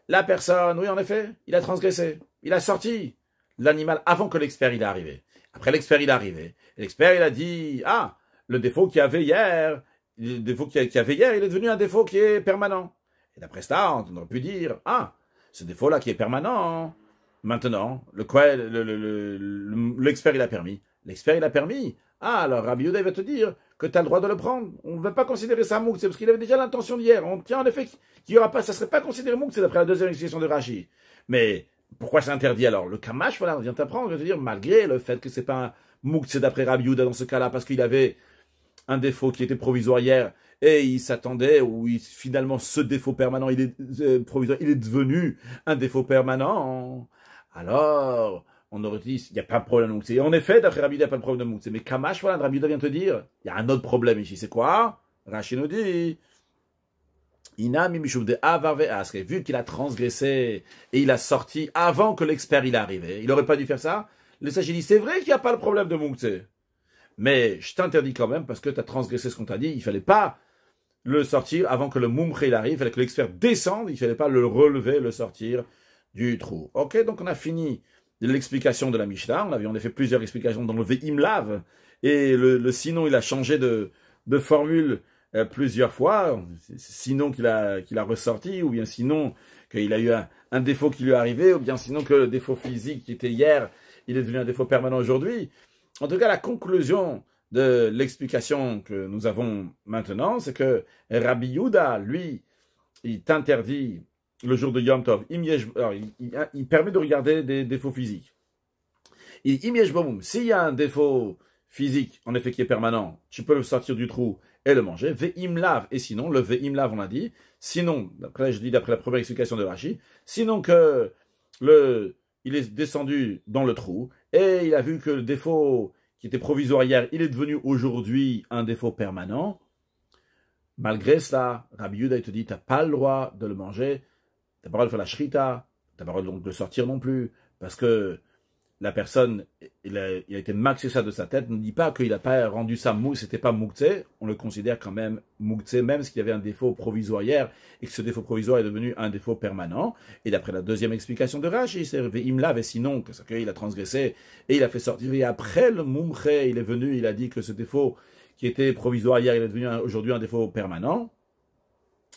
la personne, oui, en effet, il a transgressé. Il a sorti l'animal avant que l'expert il est arrivé. Après, l'expert, il est arrivé. L'expert, il a dit, ah, le défaut qu'il y avait hier, le défaut qui avait hier, il est devenu un défaut qui est permanent. Et d'après ça, on aurait pu dire, ah, ce défaut-là qui est permanent, maintenant, le quoi, le, l'expert, il a permis. L'expert, il a permis. Ah, alors Rabbi va te dire que tu as le droit de le prendre. On ne va pas considérer ça moOC c'est parce qu'il avait déjà l'intention d'hier. On tient en effet qu'il y aura pas, ça serait pas considéré MOOC, c'est d'après la deuxième explication de Rashi. Mais pourquoi c'est interdit alors Le Kamash, voilà, on vient t'apprendre, on vient dire, malgré le fait que c'est pas un c'est d'après Rabiouda dans ce cas-là, parce qu'il avait un défaut qui était provisoire hier, et il s'attendait, ou finalement ce défaut permanent, il est euh, provisoire, il est devenu un défaut permanent, alors on aurait dit, il n'y a pas de problème de et En effet, d'après Rabiouda, il n'y a pas de problème de Mais Kamash, voilà, Rabbi vient te dire, il y a un autre problème ici, c'est quoi Rachid vu qu'il a transgressé et il a sorti avant que l'expert il arrive. il n'aurait pas dû faire ça. Le sage dit, c'est vrai qu'il n'y a pas le problème de Moukte. Mais je t'interdis quand même parce que tu as transgressé ce qu'on t'a dit. Il fallait pas le sortir avant que le Moumche il arrive. Il fallait que l'expert descende. Il fallait pas le relever, le sortir du trou. Ok, donc on a fini l'explication de la Mishnah. On avait en effet plusieurs explications dans le Vehimlav. Et le, le sinon, il a changé de, de formule euh, plusieurs fois, sinon qu'il a, ressorti, ou bien sinon qu'il a eu un, défaut qui lui est arrivé, ou bien sinon que le défaut physique qui était hier, il est devenu un défaut permanent aujourd'hui. En tout cas, la conclusion de l'explication que nous avons maintenant, c'est que Rabbi Yuda, lui, il t'interdit le jour de Yom Tov, il, permet de regarder des défauts physiques. Il S'il y a un défaut physique, en effet, qui est permanent, tu peux le sortir du trou et le manger. Ve'im et sinon, le ve'im on l'a dit. Sinon, après, je dis d'après la première explication de Rachi, sinon que le, il est descendu dans le trou et il a vu que le défaut qui était provisoire hier, il est devenu aujourd'hui un défaut permanent. Malgré cela, Rabbi Yuda, il te dit, n'as pas le droit de le manger, t'as pas le de faire la shrita, t'as pas le donc de sortir non plus, parce que la personne, il a, été maxé ça de sa tête, ne dit pas qu'il n'a pas rendu ça mou, c'était pas moukté, on le considère quand même moukté, même s'il y avait un défaut provisoire hier, et que ce défaut provisoire est devenu un défaut permanent. Et d'après la deuxième explication de Rashi, il me et sinon, que qu'il a transgressé, et il a fait sortir, et après le moumché, il est venu, il a dit que ce défaut qui était provisoire hier, il est devenu aujourd'hui un défaut permanent.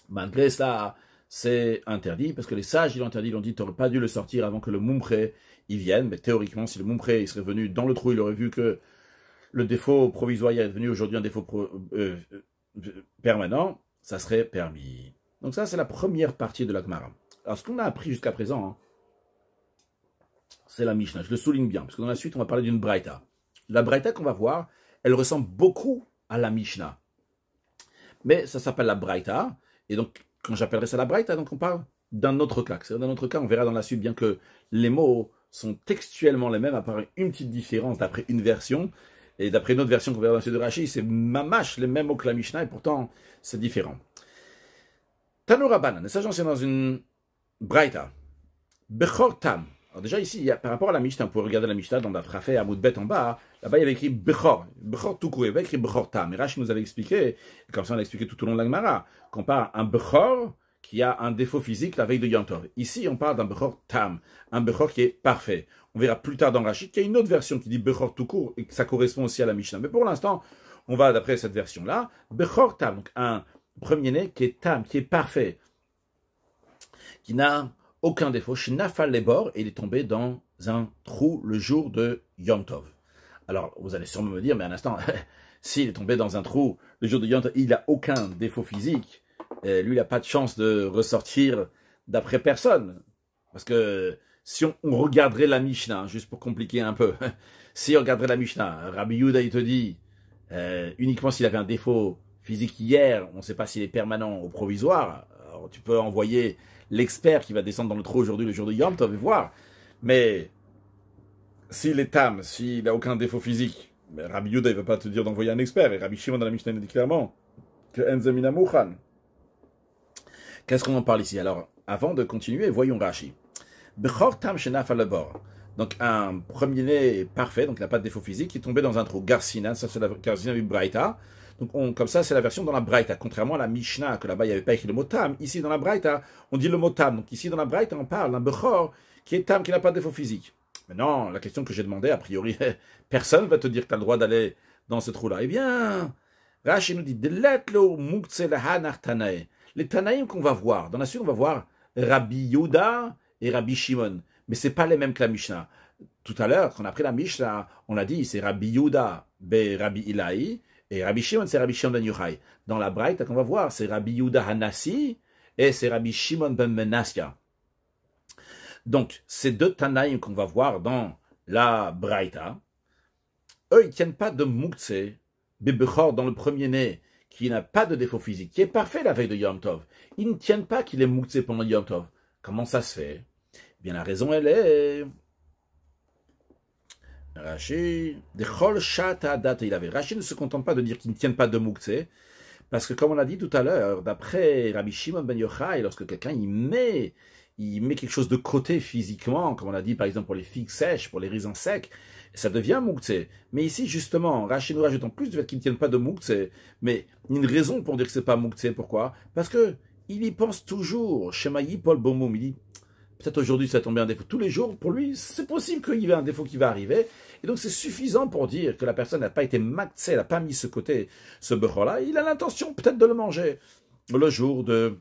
Malgré ça, c'est interdit, parce que les sages, ils l'ont interdit, ils ont dit, tu n'aurais pas dû le sortir avant que le moumché ils viennent. Mais théoriquement, si le Mumpré il serait venu dans le trou, il aurait vu que le défaut provisoire est devenu aujourd'hui un défaut euh, euh, permanent, ça serait permis. Donc ça, c'est la première partie de la Alors, ce qu'on a appris jusqu'à présent, hein, c'est la Mishnah. Je le souligne bien, parce que dans la suite, on va parler d'une Braïta. La Braïta qu'on va voir, elle ressemble beaucoup à la Mishnah. Mais ça s'appelle la Braïta. Et donc, quand j'appellerai ça la Braïta, donc on parle d'un autre cas. C'est d'un autre cas, on verra dans la suite bien que les mots sont textuellement les mêmes, à part une petite différence d'après une version. Et d'après une autre version qu'on verra dans le de Rashi, c'est mamash, les mêmes mots que la Mishnah, et pourtant c'est différent. Tanurabanan, et ça j'en c'est dans une Braïta. Bechor Tam. Alors déjà ici, par rapport à la Mishnah, on peut regarder la Mishnah dans la frafé à Moudbet en bas. Là-bas, il y avait écrit Bechor. Bechor tout Il y avait écrit Bechor Tam. Et Rashi nous avait expliqué, comme ça on l'a expliqué tout au long de la Gemara, qu'on parle un Bechor qui a un défaut physique la veille de Yom Ici, on parle d'un Bechor Tam, un Bechor qui est parfait. On verra plus tard dans Rachid qu'il y a une autre version qui dit Bechor tout court et que ça correspond aussi à la Mishnah. Mais pour l'instant, on va d'après cette version-là, Bechor Tam, donc un premier-né qui est Tam, qui est parfait, qui n'a aucun défaut. Shinafal bords et il est tombé dans un trou le jour de Yom Tov. Alors, vous allez sûrement me dire, mais un instant, s'il est tombé dans un trou le jour de Yom Tov, il n'a aucun défaut physique lui, il n'a pas de chance de ressortir d'après personne. Parce que si on, regarderait la Mishnah, juste pour compliquer un peu, si on regarderait la Mishnah, Rabbi Yuda, il te dit, euh, uniquement s'il avait un défaut physique hier, on ne sait pas s'il est permanent ou provisoire, alors tu peux envoyer l'expert qui va descendre dans le trou aujourd'hui, le jour de Yom tu vas voir. Mais s'il est tam, s'il n'a aucun défaut physique, Rabbi Yuda, il ne va pas te dire d'envoyer un expert. Et Rabbi Shimon dans la Mishnah il dit clairement que Mouchan, Qu'est-ce qu'on en parle ici Alors, avant de continuer, voyons Rashi. Donc, un premier-né parfait, donc il n'a pas de défaut physique, qui est tombé dans un trou. Garcina, ça c'est la Garcina du Braïta. Donc, comme ça, c'est la version dans la Braïta. Contrairement à la Mishnah, que là-bas, il n'y avait pas écrit le mot tam. Ici, dans la Braïta, on dit le mot tam. Donc, ici, dans la Braïta, on parle d'un Bechor qui est tam, qui n'a pas de défaut physique. non, la question que j'ai demandé, a priori, personne ne va te dire que tu as le droit d'aller dans ce trou-là. Eh bien, Rashi nous dit, les Tanaïm qu'on va voir, dans la suite, on va voir Rabbi Yehuda et Rabbi Shimon. Mais ce n'est pas les mêmes que la Mishnah. Tout à l'heure, quand on a pris la Mishnah, on a dit c'est Rabbi Yehuda et Rabbi Ilaï, et Rabbi Shimon, c'est Rabbi Shimon ben Yuhai. Dans la Braïta qu'on va voir, c'est Rabbi Yehuda Hanassi et c'est Rabbi Shimon ben Menasya. Donc, ces deux Tanaïm qu'on va voir dans la Braïta, eux, ils ne tiennent pas de Mouktsé, Bébechor dans le premier-né, qui n'a pas de défaut physique, qui est parfait la veille de Yom Tov. Ils ne tiennent pas qu'il est mouté pendant Yom Tov. Comment ça se fait eh Bien, la raison, elle est... Rachid... il avait. ne se contente pas de dire qu'il ne tiennent pas de Moukse, parce que comme on l'a dit tout à l'heure, d'après Rabbi Shimon ben Yochai, lorsque quelqu'un y met, il met quelque chose de côté physiquement, comme on l'a dit par exemple pour les figues sèches, pour les raisins secs, ça devient Mouktsé. Mais ici, justement, Rachid nous rajoute en plus du fait qu'il ne tienne pas de Mouktsé. mais une raison pour dire que ce n'est pas Mouktsé. pourquoi Parce que il y pense toujours, Shemaï Paul Bomoum, il dit, peut-être aujourd'hui ça tombe un défaut. Tous les jours, pour lui, c'est possible qu'il y ait un défaut qui va arriver. Et donc c'est suffisant pour dire que la personne n'a pas été Mouktse, n'a pas mis ce côté, ce beurre là il a l'intention peut-être de le manger. Le jour de,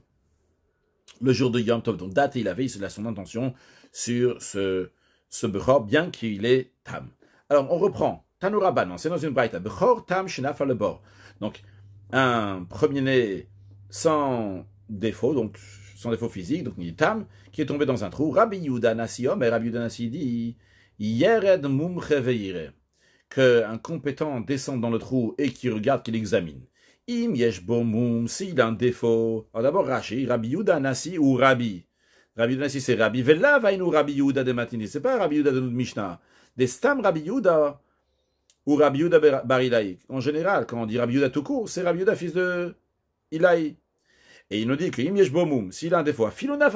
le jour de Yom Tov, donc date, il avait il a son intention sur ce, ce bien qu'il est Tam. Alors, on reprend. Tanuraban, c'est dans une braïta. Bechor tam Shinaf, le bor. Donc, un premier-né sans défaut, donc sans défaut physique, donc tam, qui est tombé dans un trou. Rabbi Yuda homme, et Rabbi Yuda Nassi dit Yered mum qu'un compétent descende dans le trou et qui regarde, qu'il examine. Im Bom mum, s'il a un défaut. Alors d'abord, Rashi, Rabbi Yuda ou Rabbi. Rabbi Yuda Nassi, c'est Rabbi. Vela vainu Rabbi Yuda de matinée. c'est pas Rabbi Yuda de notre Mishnah. Des Stam Rabbi Yuda ou Rabbi Yuda Bar En général, quand on dit Rabbi Yuda tout court, c'est Rabbi Yuda, fils de Ilai. Et il nous dit que Im Bomum, s'il a un défaut, Filona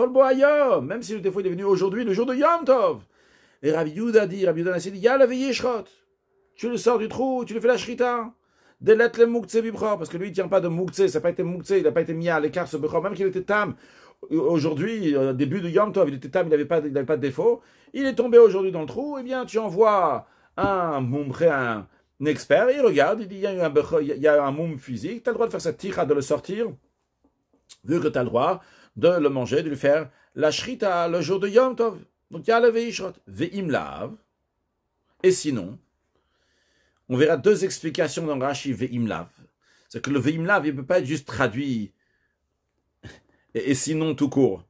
même si le défaut est devenu aujourd'hui, le jour de Yom Tov. Et Rabbi Yuda dit, Rabbi Yuda Nassi dit, Yala Tu le sors du trou, tu lui fais la shrita. Délaite le moukse parce que lui, il tient pas de moukse, ça n'a pas été moukse, il n'a pas été mis à l'écart ce même qu'il était tam. Euh, aujourd'hui, au euh, début de Yom Tov, il était tam, il n'avait pas, pas de défaut il est tombé aujourd'hui dans le trou, et eh bien, tu envoies un, un, un expert, il regarde, il dit, il y a un, physique, tu as le droit de faire cette ticha, de le sortir, vu que tu as le droit de le manger, de lui faire la shrita le jour de Yom Tov. Donc il y a le veishrot, Lav, Et sinon, on verra deux explications dans Rashi Lav, C'est que le Lav, il ne peut pas être juste traduit et sinon tout court.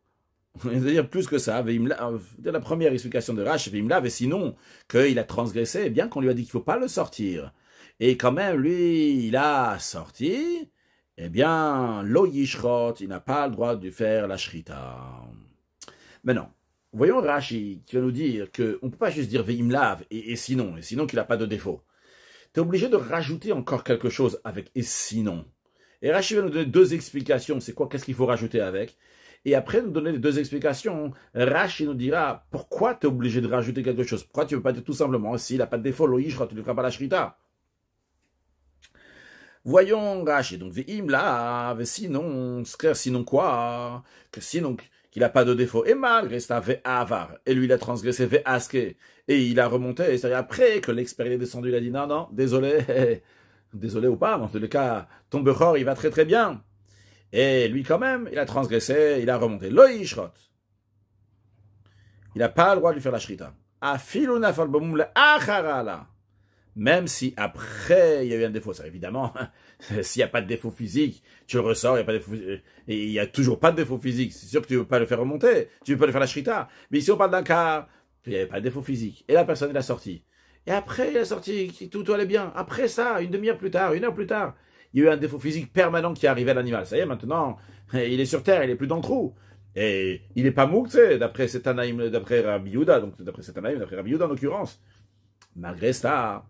C'est-à-dire plus que ça, euh, de la première explication de Rach, Vimlav, et sinon, qu'il a transgressé, bien qu'on lui a dit qu'il ne faut pas le sortir. Et quand même, lui, il a sorti, eh bien, lo il n'a pas le droit de faire la shrita. Maintenant, voyons Rashi qui va nous dire qu'on ne peut pas juste dire Vimlav, et, et sinon, et sinon qu'il n'a pas de défaut. Tu es obligé de rajouter encore quelque chose avec et sinon. Et Rashi va nous donner deux explications. C'est quoi Qu'est-ce qu'il faut rajouter avec et après nous donner les deux explications. Rashi nous dira pourquoi tu es obligé de rajouter quelque chose. Pourquoi tu ne veux pas dire tout simplement s'il n'a pas de défaut, que tu ne feras pas la shrita. Voyons Rashi. Donc, ve'im là, sinon, sinon quoi Que sinon qu'il n'a pas de défaut. Et malgré cela, avar. Et lui, il a transgressé ve'aske. Et il a remonté. C'est-à-dire après que l'expert est descendu, il a dit non, non, désolé. désolé ou pas, dans tous les cas, ton Bechor, il va très très bien. Et lui, quand même, il a transgressé, il a remonté. Lo Ishrot, Il n'a pas le droit de lui faire la shrita. Même si après, il y a eu un défaut. Ça, évidemment, s'il n'y a pas de défaut physique, tu le ressors, il n'y a euh, a toujours pas de défaut physique. C'est sûr que tu ne veux pas le faire remonter. Tu ne veux pas le faire la shrita. Mais si on parle d'un cas, il n'y avait pas de défaut physique. Et la personne, il a sorti. Et après, il est sorti, tout allait bien. Après ça, une demi-heure plus tard, une heure plus tard, il y a eu un défaut physique permanent qui est arrivé à l'animal. Ça y est, maintenant, il est sur terre, il est plus dans le trou. Et il n'est pas mou, d'après cet d'après d'après Rabbi Yuda, donc d'après d'après Rabbi en l'occurrence. Malgré ça,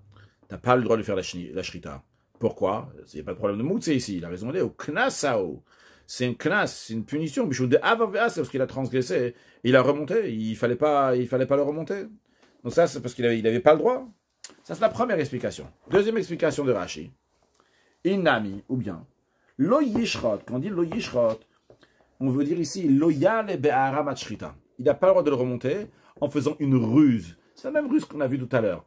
tu n'as pas le droit de faire la, la shrita. Pourquoi Il n'y a pas de problème de mou, ici. La raison, est au knasao. C'est un knas, c'est une punition. dis, de c'est parce qu'il a transgressé. Il a remonté. Il fallait pas, il fallait pas le remonter. Donc ça, c'est parce qu'il n'avait avait pas le droit. Ça, c'est la première explication. Deuxième explication de Rashi. Inami, ou bien, lo yishrot, quand on dit lo on veut dire ici loyal et Il n'a pas le droit de le remonter en faisant une ruse. C'est la même ruse qu'on a vue tout à l'heure.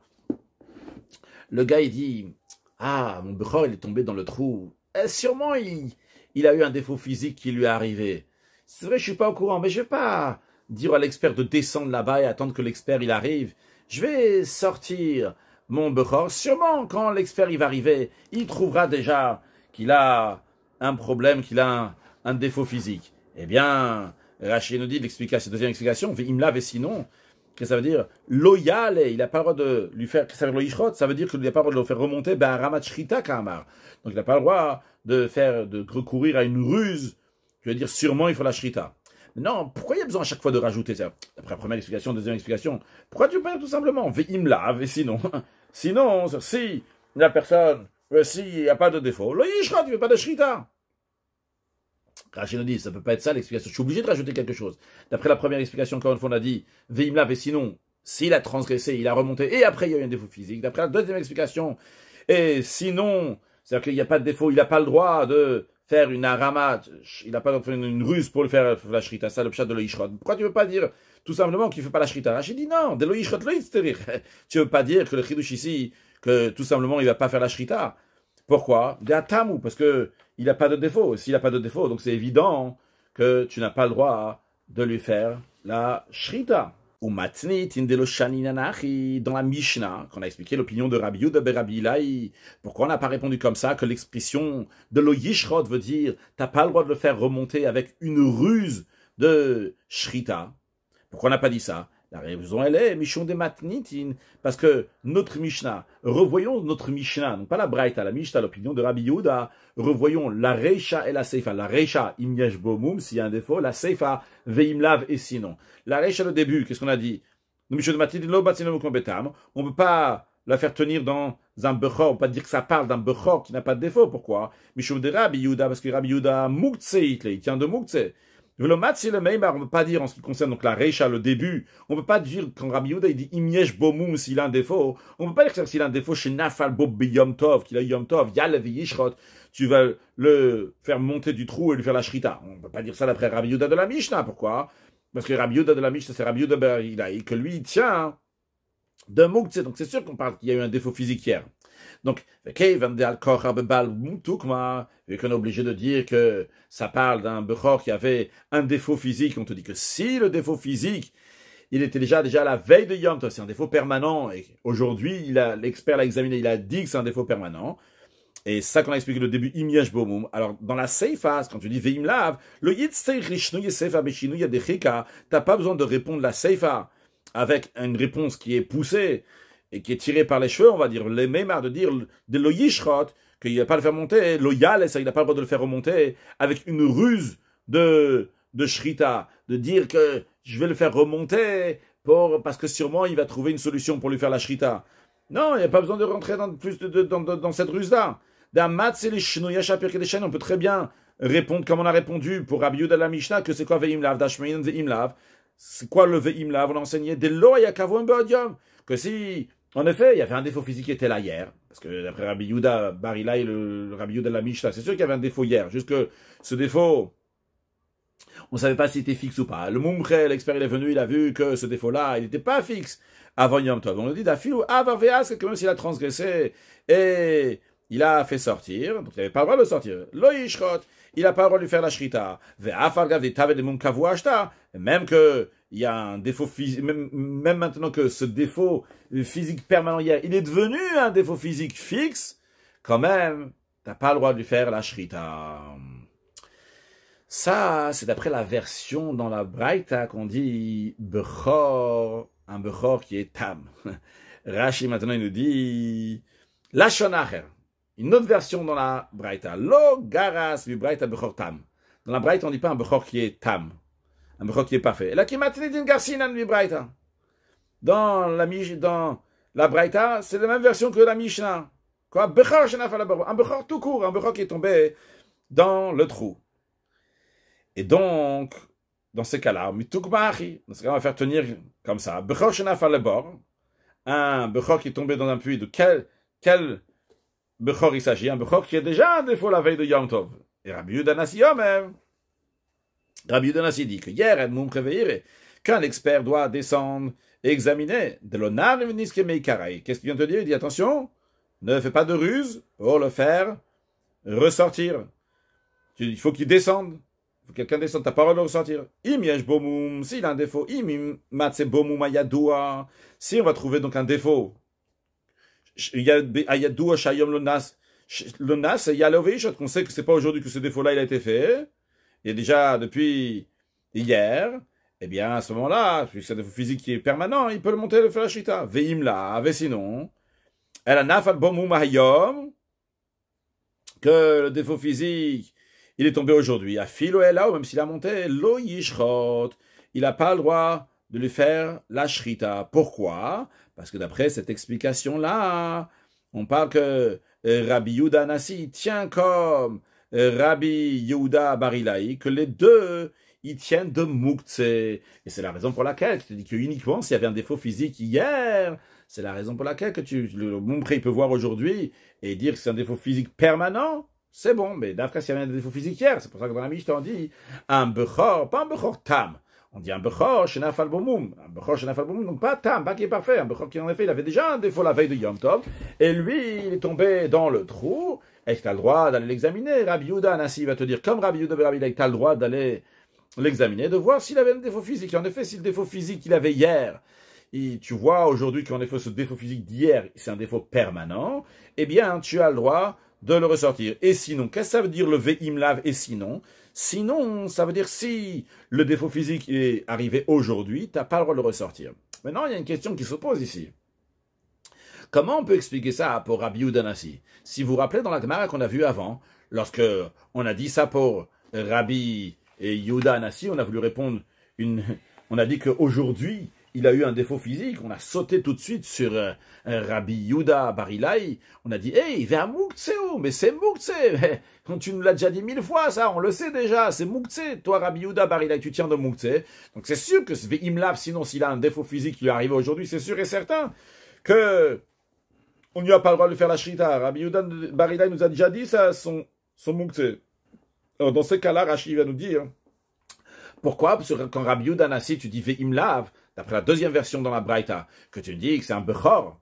Le gars, il dit Ah, mon Bechor, il est tombé dans le trou. Eh, sûrement, il, il a eu un défaut physique qui lui est arrivé. C'est vrai, je suis pas au courant, mais je vais pas dire à l'expert de descendre là-bas et attendre que l'expert il arrive. Je vais sortir mon Bechor, sûrement quand l'expert y va arriver, il trouvera déjà qu'il a un problème, qu'il a un, défaut physique. Eh bien, Rachid nous dit l'explication, deuxième explication, ve et sinon et sinon, que ça veut dire loyal, il n'a pas le droit de lui faire, que ça veut dire ça veut dire qu'il n'a pas le droit de le faire remonter, ben, bah, Ramachrita shrita kamar. Donc il n'a pas le droit de faire, de recourir à une ruse, je veux dire sûrement il faut la shrita. Non, pourquoi il y a besoin à chaque fois de rajouter ça Après la première explication, deuxième explication, pourquoi tu parles tout simplement Ve'im et sinon Sinon, si la personne, euh, il n'y a pas de défaut, le yishra, tu ne pas de shrita. Rachid nous dit, ça ne peut pas être ça l'explication. Je suis obligé de rajouter quelque chose. D'après la première explication, encore on a dit, Veimla, et sinon, s'il a transgressé, il a remonté, et après il y a eu un défaut physique. D'après la deuxième explication, et sinon, c'est-à-dire qu'il n'y a pas de défaut, il n'a pas le droit de faire une aramat, il n'a pas faire une, ruse pour le faire, la shrita, ça le chat de Yishrat. Pourquoi tu ne veux pas dire tout simplement qu'il ne fait pas la shrita. Ah, j'ai dit non, tu veux pas dire que le chidush ici, que tout simplement il ne va pas faire la shrita. Pourquoi parce que il n'a pas de défaut. S'il n'a pas de défaut, donc c'est évident que tu n'as pas le droit de lui faire la shrita. Ou dans la Mishnah, qu'on a expliqué l'opinion de Rabbi Yehuda ben Pourquoi on n'a pas répondu comme ça que l'expression de lo yishrod veut dire t'as pas le droit de le faire remonter avec une ruse de shrita pourquoi on n'a pas dit ça La raison, elle est Michon de Matnitin, parce que notre Mishnah, revoyons notre Mishnah, non pas la Braïta, la Mishnah, l'opinion de Rabbi Yoda, revoyons la Reisha et la Seifa. La Reisha, im bomum, s'il y a un défaut, la Seifa, veimlav et sinon. La Reisha, le début, qu'est-ce qu'on a dit de on ne peut pas la faire tenir dans un bechor, pas dire que ça parle d'un bechor qui n'a pas de défaut. Pourquoi Michon de Rabbi Yoda, parce que Rabbi Yoda, il tient de le c'est le Meimar, on ne peut pas dire en ce qui concerne donc la Reisha, le début, on ne peut pas dire quand Rabbi Yehuda il dit Imiesh Bomum s'il a un défaut, on ne peut pas dire que s'il a un défaut chez Nafal Bob ben Yom Tov, qu'il a Yom Tov, yalevi Yishrot, tu vas le faire monter du trou et lui faire la Shrita. On ne peut pas dire ça d'après Rabbi Yehuda de la Mishnah, pourquoi Parce que Rabbi Yehuda de la Mishnah, c'est Rabbi Yehuda il a, et que lui, il tient hein. d'un Donc c'est sûr qu'on parle qu'il y a eu un défaut physique hier. Donc, vu qu'on est obligé de dire que ça parle d'un Bechor qui avait un défaut physique, on te dit que si le défaut physique, il était déjà, déjà à la veille de Yom c'est un défaut permanent, et aujourd'hui, l'expert l'a examiné, il a dit que c'est un défaut permanent, et ça qu'on a expliqué au début, Alors, dans la Seifas, quand tu dis y'a tu t'as pas besoin de répondre la Seifa avec une réponse qui est poussée et qui est tiré par les cheveux, on va dire, les hein, de dire, de lo qu'il n'a pas le faire monter, lo ça, hein, il n'a pas le droit de le faire remonter, avec une ruse de, de shrita, de dire que je vais le faire remonter, pour, parce que sûrement il va trouver une solution pour lui faire la shrita. Non, il n'y a pas besoin de rentrer dans, plus de, dans, dans, cette ruse-là. On peut très bien répondre comme on a répondu pour Rabbi de la Mishnah, que c'est quoi Ve'imlav, Dashmein Ve'imlav. C'est quoi le Ve'imlav On a enseigné des lois que si en effet, il y avait un défaut physique qui était là hier. Parce que d'après Rabbi Yuda, Barila et le, Rabbi Yuda de la Mishnah, c'est sûr qu'il y avait un défaut hier. Juste que ce défaut, on ne savait pas s'il était fixe ou pas. Le Mumre, l'expert, il est venu, il a vu que ce défaut-là, il n'était pas fixe avant Yom Tov. On le dit d'affilou, Avant, que même s'il a transgressé et il a fait sortir, donc il n'avait pas le droit de le sortir. Loïshrot, il n'a pas le droit de lui faire la shrita. Ve'afargav de même que il y a un défaut physique, même, maintenant que ce défaut physique permanent, il est devenu un défaut physique fixe, quand même, t'as pas le droit de lui faire la shrita. Ça, c'est d'après la version dans la Braïta qu'on dit Bechor, un Bechor qui est Tam. Rashi maintenant il nous dit Lachonacher, une autre version dans la Braïta. Lo Garas, Braïta Bechor Tam. Dans la Braïta, on dit pas un Bechor qui est Tam un broc qui est parfait. Dans la, dans la breita, c'est la même version que la Mishnah. Un Bechor tout court, un Bechor qui est tombé dans le trou. Et donc, dans ces cas-là, on va faire tenir comme ça, un Bechor qui est tombé dans un puits, de quel, quel Bechor il s'agit Un Bechor qui est déjà un défaut la veille de Yom Tov. Et Rabbi Yudanasi même. Rabbi Yudana dit que hier, nous réveillé qu'un expert doit descendre et examiner de l'onar Qu'est-ce qu'il vient de te dire Il dit attention, ne fais pas de ruse pour le faire ressortir. Il faut qu'il descende. Il faut que quelqu'un descende, ta parole doit ressortir. Im yesh bomum, s'il a un défaut, im matse bomum ayadoua. Si on va trouver donc un défaut, ayadoua shayom lonas, lonas, yalovish, On sait que c'est pas aujourd'hui que ce défaut-là il a été fait et déjà depuis hier, eh bien, à ce moment-là, puisque c'est un défaut physique qui est permanent, il peut le monter et le faire la Ve'im Veimla, ve sinon. Elle a bomu mahayom. Que le défaut physique, il est tombé aujourd'hui. A filo là même s'il a monté, lo yishrot. Il n'a pas le droit de lui faire la shrita. Pourquoi? Parce que d'après cette explication-là, on parle que euh, Rabbi Yudanasi tient comme euh, Rabbi Yehuda Barilaï, que les deux, ils tiennent de Moukhtse. Et c'est la raison pour laquelle, tu te dis que uniquement s'il y avait un défaut physique hier, c'est la raison pour laquelle que tu, le bon peut voir aujourd'hui et dire que c'est un défaut physique permanent. C'est bon, mais d'après s'il y avait un défaut physique hier, c'est pour ça que dans la Mishnah on dit un Bechor, pas un Bechor Tam. On dit un Bechor, Shenafal Bomoum. Un Bechor, Shenafal Bomoum, donc pas Tam, pas qui est parfait. Un Bechor qui en effet, il avait déjà un défaut la veille de Yom Tov. Et lui, il est tombé dans le trou et que tu as le droit d'aller l'examiner. Rabbi ainsi, va te dire, comme Rabbi Yudan, tu as le droit d'aller l'examiner, de voir s'il avait un défaut physique. Et en effet, si le défaut physique qu'il avait hier, et tu vois aujourd'hui qu'en effet, ce défaut physique d'hier, c'est un défaut permanent, eh bien, tu as le droit de le ressortir. Et sinon, qu'est-ce que ça veut dire le Vim-Lav, et sinon Sinon, ça veut dire si le défaut physique est arrivé aujourd'hui, tu n'as pas le droit de le ressortir. Maintenant, il y a une question qui se pose ici. Comment on peut expliquer ça pour Rabbi Nassi Si vous vous rappelez dans la Gemara qu'on a vu avant, lorsque on a dit ça pour Rabbi et Yehuda on a voulu répondre, une, on a dit qu'aujourd'hui, il a eu un défaut physique, on a sauté tout de suite sur euh, Rabbi Yuda Barilai, on a dit « Hey, vers Mouktseo, mais c'est Quand Tu nous l'as déjà dit mille fois ça, on le sait déjà, c'est Mouktsé toi Rabbi Yuda Barilai, tu tiens de Mouktsé. Donc c'est sûr que ce Imlab, sinon s'il a un défaut physique qui lui arrive aujourd'hui, c'est sûr et certain que on n'y a pas le droit de faire la shrita. Rabbi Yudan Barida nous a déjà dit ça, son, son euh, dans ce cas-là, Rashi va nous dire. Pourquoi Parce que quand Rabbi a dit, tu dis Ve'imlav, d'après la deuxième version dans la Braïta, que tu dis que c'est un Bechor,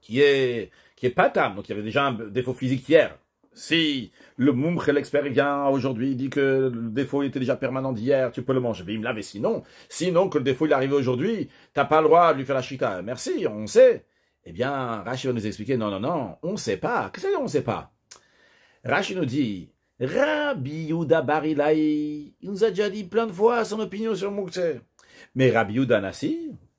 qui est, qui est patam, donc il y avait déjà un défaut physique hier. Si le moumkhe, l'expert, vient aujourd'hui, il dit que le défaut était déjà permanent d'hier, tu peux le manger. Mais il me sinon. Sinon que le défaut il est arrivé aujourd'hui, t'as pas le droit de lui faire la chita. Merci, on sait. Eh bien, Rashi va nous expliquer, non, non, non, on ne sait pas. Qu'est-ce on ne sait pas Rashi nous dit, Rabbi Yuda il nous a déjà dit plein de fois son opinion sur Moukse. Mais Rabbi Yuda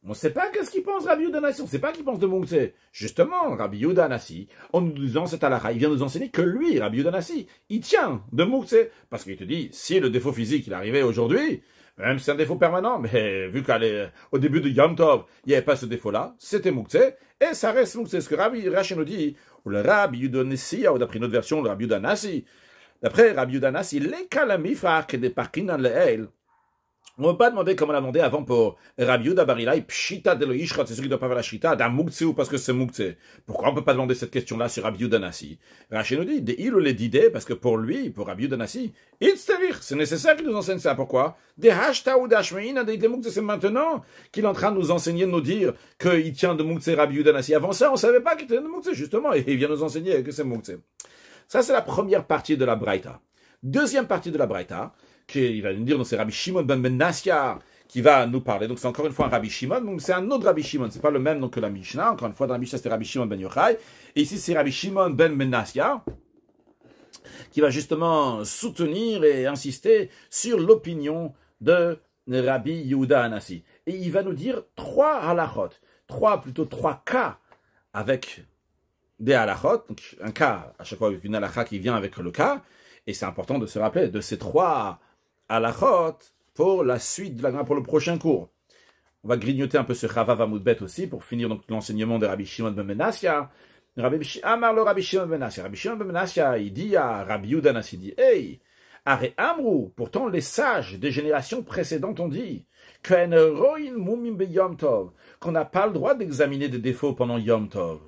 on ne sait pas qu'est-ce qu'il pense Rabbi Yuda Nassi, on ne sait pas qu'il pense de Moukse. Justement, Rabbi Yuda Nassi, en nous disant cet alaha, il vient nous enseigner que lui, Rabbi Yuda Nassi, il tient de Moukse. Parce qu'il te dit, si le défaut physique il arrivait aujourd'hui, même hein, si c'est un défaut permanent, mais vu qu'au début de Yom Tov, il n'y avait pas ce défaut-là, c'était Moukse, et ça reste Moukse. Ce que Rabbi Rashi nous dit, ou le Rabbi Yudonessia, ou d'après notre version, le Rabbi Yudanasi, d'après Rabbi Yudanasi, les kalamifar qui déparquent dans le on ne peut pas demander comment on a demandé avant pour Rabbi Yehuda Barilai, Pshita de c'est celui qui doit pas faire la Shita, d'un ou parce que c'est Mouktsé. Pourquoi on ne peut pas demander cette question-là sur Rabbi Yehuda Nassi nous dit, il ou les d'idées, parce que pour lui, pour Rabbi Yehuda Nassi, c'est nécessaire qu'il nous enseigne ça. Pourquoi Des Hashta ou d'Ashmein, des Mouktsé, c'est maintenant qu'il est en train de nous enseigner, de nous dire qu'il tient de Mouktsé Rabbi Yehuda Avant ça, on ne savait pas qu'il tient de Mouktsé, justement, et il vient nous enseigner que c'est Mouktsé. Ça, c'est la première partie de la Braïta. Deuxième partie de la Braïta, il va nous dire, c'est Rabbi Shimon ben Ben Benassiar qui va nous parler. Donc c'est encore une fois un Rabbi Shimon, donc c'est un autre Rabbi Shimon, c'est pas le même donc, que la Mishnah. Encore une fois, dans la Mishnah c'est Rabbi Shimon ben Yochai, et ici c'est Rabbi Shimon ben Benassiar qui va justement soutenir et insister sur l'opinion de Rabbi Yehuda Anassi. Et il va nous dire trois halachot, trois plutôt trois cas avec des halachot, donc un cas à chaque fois avec une halacha qui vient avec le cas, et c'est important de se rappeler de ces trois halachot pour la suite de la pour le prochain cours. On va grignoter un peu ce Chavav aussi pour finir donc l'enseignement de Rabbi Shimon ben Menassia. Rabbi Amar le Rabbi Shimon ben Menassia. Rabbi Shimon ben Menassia, il dit à Rabbi Yudan il dit Hey, Are Amrou, pourtant les sages des générations précédentes ont dit qu'on n'a pas le droit d'examiner des défauts pendant Yom Tov.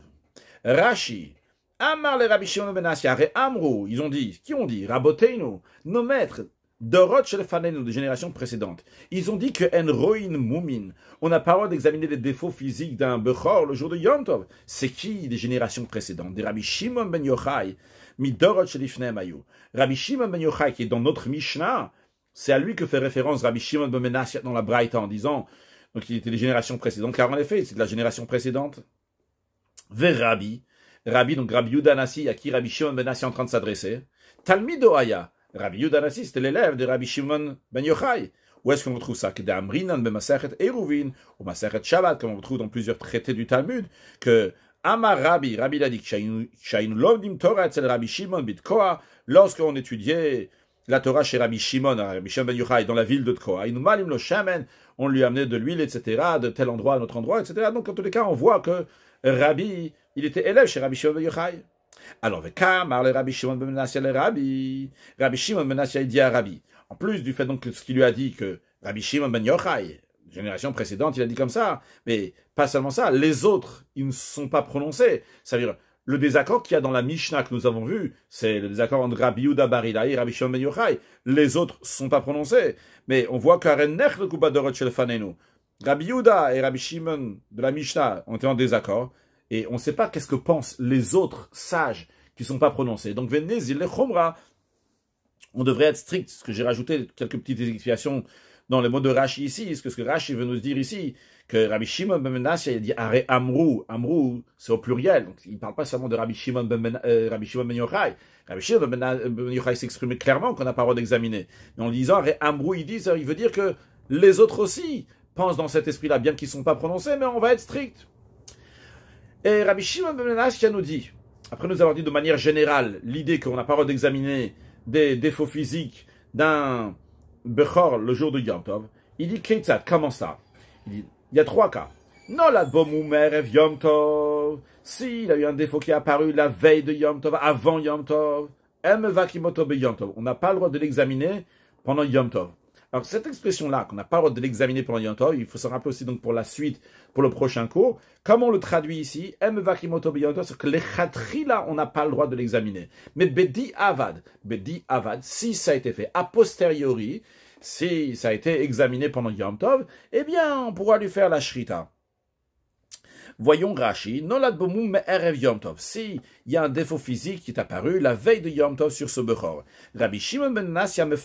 Rashi, Amar le Rabbi Shimon ben Menassia, Are Amrou, ils ont dit, qui ont dit Raboteinu, nos maîtres, Dorot Shelfanen, ou des générations précédentes, ils ont dit que Enroin mumin. on n'a pas le droit d'examiner les défauts physiques d'un Bechor le jour de Yom Tov. C'est qui des générations précédentes Des Rabbi Shimon ben Yochai, Midorot Shelifnem Ayou. Rabbi Shimon ben Yochai, qui est dans notre Mishnah, c'est à lui que fait référence Rabbi Shimon ben Menashe dans la Braïta en disant donc il était des générations précédentes, car en effet, c'est de la génération précédente. Ver Rabbi, Rabbi, donc Rabbi Yudanassi, à qui Rabbi Shimon ben Nassi est en train de s'adresser. Talmi Ohaya, Rabbi Yudanassi, c'était l'élève de Rabbi Shimon Ben Yochai. Où est-ce qu'on retrouve ça Que d'Amrinan, Bemaseret Eruvin, ou Maseret Shabbat, comme on retrouve dans plusieurs traités du Talmud, que Amar Rabbi, Rabbi l'a dit, Lomdim Torah, Rabbi Shimon Bitkoa, ben lorsqu'on étudiait la Torah chez Rabbi Shimon, euh, Rabbi Shimon Ben Yochai, dans la ville de Tkoa, nous malim lo shamen, on lui amenait de l'huile, etc., de tel endroit à notre endroit, etc. Donc, en tous les cas, on voit que Rabbi, il était élève chez Rabbi Shimon Ben Yochai. Alors, le Rabbi Shimon ben Rabbi. Rabbi Shimon ben dit Rabbi. En plus du fait donc ce qu'il lui a dit que Rabbi Shimon ben Yochai, génération précédente, il a dit comme ça. Mais pas seulement ça, les autres, ils ne sont pas prononcés. C'est-à-dire, le désaccord qu'il y a dans la Mishnah que nous avons vu, c'est le désaccord entre Rabbi Yuda et Rabbi Shimon ben Yochai. Les autres sont pas prononcés. Mais on voit qu'à le Kuba de Rabbi Yuda et Rabbi Shimon de la Mishnah ont été en désaccord. Et on ne sait pas qu'est-ce que pensent les autres sages qui ne sont pas prononcés. Donc, il on devrait être strict, ce que j'ai rajouté quelques petites explications dans les mots de Rashi ici, ce que, ce que Rashi veut nous dire ici, que Rabbi Shimon ben Menashe, il dit Are Amrou, Amrou, c'est au pluriel, donc il ne parle pas seulement de Rabbi Shimon ben, euh, Rabbi Shimon ben Yochai. Rabbi Shimon ben, ben Yochai s'exprimait clairement qu'on n'a pas le droit d'examiner. Mais en disant Are Amrou, il, dit, il veut dire que les autres aussi pensent dans cet esprit-là, bien qu'ils ne sont pas prononcés, mais on va être strict. Et Rabbi Shimon ben nous dit, après nous avoir dit de manière générale l'idée qu'on n'a pas le droit d'examiner des défauts physiques d'un Bechor le jour de Yom Tov, il dit ça. comment ça Il dit, il y a trois cas. Non, la Ev Yom Tov. S'il a eu un défaut qui est apparu la veille de Yom Tov, avant Yom Tov, Vakimoto Yom Tov. On n'a pas le droit de l'examiner pendant Yom Tov. Alors cette expression-là, qu'on n'a pas le droit de l'examiner pendant Yom Tov, il faut se rappeler aussi donc pour la suite, pour le prochain cours, comment on le traduit ici Em Tov, c'est que les khatri, là, on n'a pas le droit de l'examiner. Mais bedi avad, bedi avad, si ça a été fait a posteriori, si ça a été examiné pendant Yom Tov, eh bien, on pourra lui faire la shrita. Voyons Rashi, non me Yom Tov. Si, il y a un défaut physique qui est apparu la veille de Yom Tov sur ce Bechor. Rabbi Shimon ben Nasya me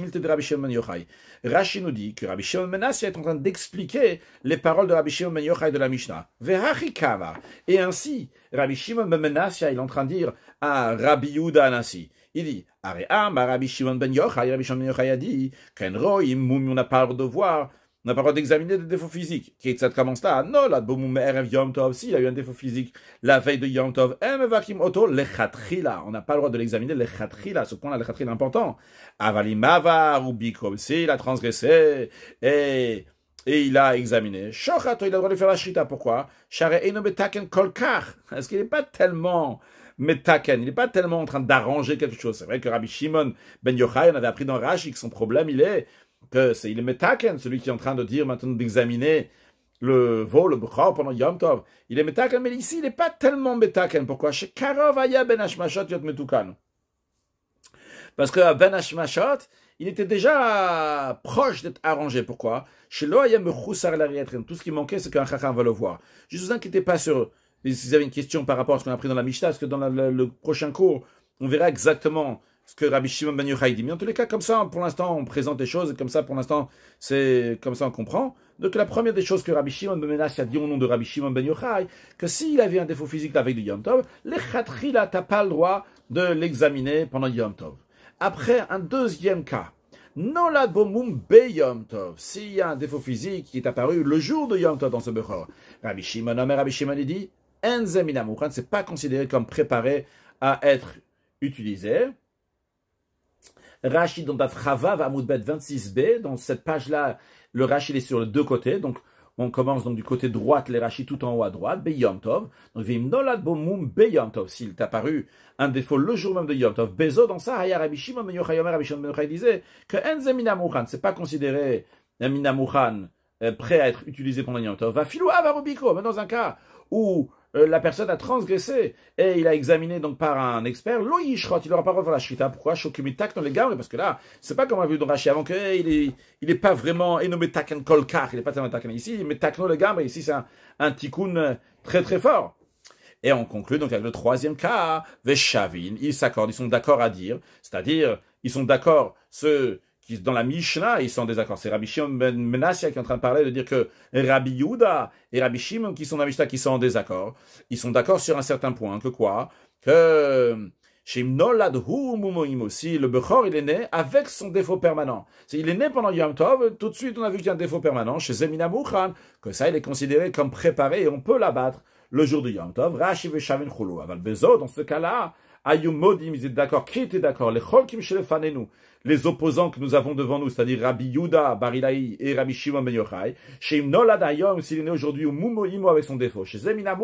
milte de Rabbi Shimon ben Yochai. Rashi nous dit que Rabbi Shimon ben Nasya est en train d'expliquer les paroles de Rabbi Shimon ben Yochai de la Mishnah. Verachikava. Et ainsi, Rabbi Shimon ben Nasya, est en train de dire à Rabbi Yuda Anasi. Il dit, Aream, Rabbi Shimon ben Yochai, Rabbi Shimon ben Yochai a dit, Kenro, on a pas de voir, on n'a pas le droit d'examiner des défauts physiques. Qui ça commence là ah Non, là, Yom Tov, si, il a eu un défaut physique la veille de Yom Tov, hein, Vakim Oto, Lechatrila. On n'a pas le droit de l'examiner, Lechatrila. Ce point-là, Lechatrila est important. Avalimava, Rubikom, si, il a transgressé, et, et il a examiné. Shochato, il a le droit de faire la Shrita. Pourquoi Share metaken Kolkar. Est-ce qu'il n'est pas tellement. Metaken. Il n'est pas tellement en train d'arranger quelque chose. C'est vrai que Rabbi Shimon Ben Yochai, on avait appris dans Rashi que son problème, il est que c'est il metaken, celui qui est en train de dire maintenant d'examiner le vol, le bchor pendant Yom Tov. Il est metaken, mais ici, il n'est pas tellement metaken. Pourquoi aya ben Parce que ben hashmashot, il était déjà proche d'être arrangé. Pourquoi Chez tout ce qui manquait, c'est qu'un chacham va le voir. Je ne vous inquiétez pas sur Si vous avez une question par rapport à ce qu'on a appris dans la Mishnah, parce que dans le prochain cours, on verra exactement ce que Rabbi Shimon Ben Yochai dit. Mais en tous les cas, comme ça, pour l'instant, on présente les choses, comme ça, pour l'instant, c'est comme ça, on comprend. Donc la première des choses que Rabbi Shimon Ben Yochai a dit au nom de Rabbi Shimon Ben Yochai, que s'il avait un défaut physique avec le Yom Tov, le Khatrila, pas le droit de l'examiner pendant Yom Tov. Après, un deuxième cas. Non la be Yom Tov. S'il y a un défaut physique qui est apparu le jour de Yom Tov dans ce Bechor, Rabbi Shimon, mais Rabbi Shimon, dit, c'est pas considéré comme préparé à être utilisé. Rachid dans Chavav Amoudbet 26b, dans cette page-là, le Rachid est sur les deux côtés, donc on commence donc du côté droite, les Rashi tout en haut à droite, Be Donc, Vim Nolad Bomum Be S'il t'a paru un défaut le jour même de Yom Bezo dans ça, Hayar Abishim, Shimon Ben Yochai Yomer ben disait que Enze Minamouchan, c'est pas considéré un Minamouchan euh, prêt à être utilisé pendant va filoua Va filou Avarubiko, mais dans un cas où euh, la personne a transgressé et il a examiné donc par un expert, crois il n'aura pas revu la shrita. Hein. Pourquoi tac dans les gammes Parce que là, c'est pas comme on a vu dans Rachid avant que il n'est il est pas vraiment nommé taken kolkar, il n'est pas tellement taken ici, mais takno les gammes, ici c'est un, un tikkun euh, très très fort. Et on conclut donc avec le troisième cas, Veshavin, ils s'accordent, ils sont d'accord à dire, c'est-à-dire, ils sont d'accord, ce qui, dans la Mishnah, ils sont en désaccord. C'est Rabbi Shimon ben qui est en train de parler, de dire que Rabbi et Rabbi Shimon, qui sont dans qui sont en désaccord, ils sont d'accord sur un certain point, que quoi Que aussi, le Bechor, il est né avec son défaut permanent. Il est né pendant Yom Tov, tout de suite on a vu qu'il y a un défaut permanent chez Zemina Mouchan, que ça il est considéré comme préparé et on peut l'abattre le jour de Yom Tov. Rashi Aval dans ce cas-là, Ayumodim, ils étaient d'accord. Qui était d'accord Les cholkim Shelefanenu les opposants que nous avons devant nous, c'est-à-dire Rabbi Yuda Barilaï et Rabbi Shimon Ben Yochai, chez Nolad s'il est né aujourd'hui, ou Mumoimo avec son défaut, chez Zemina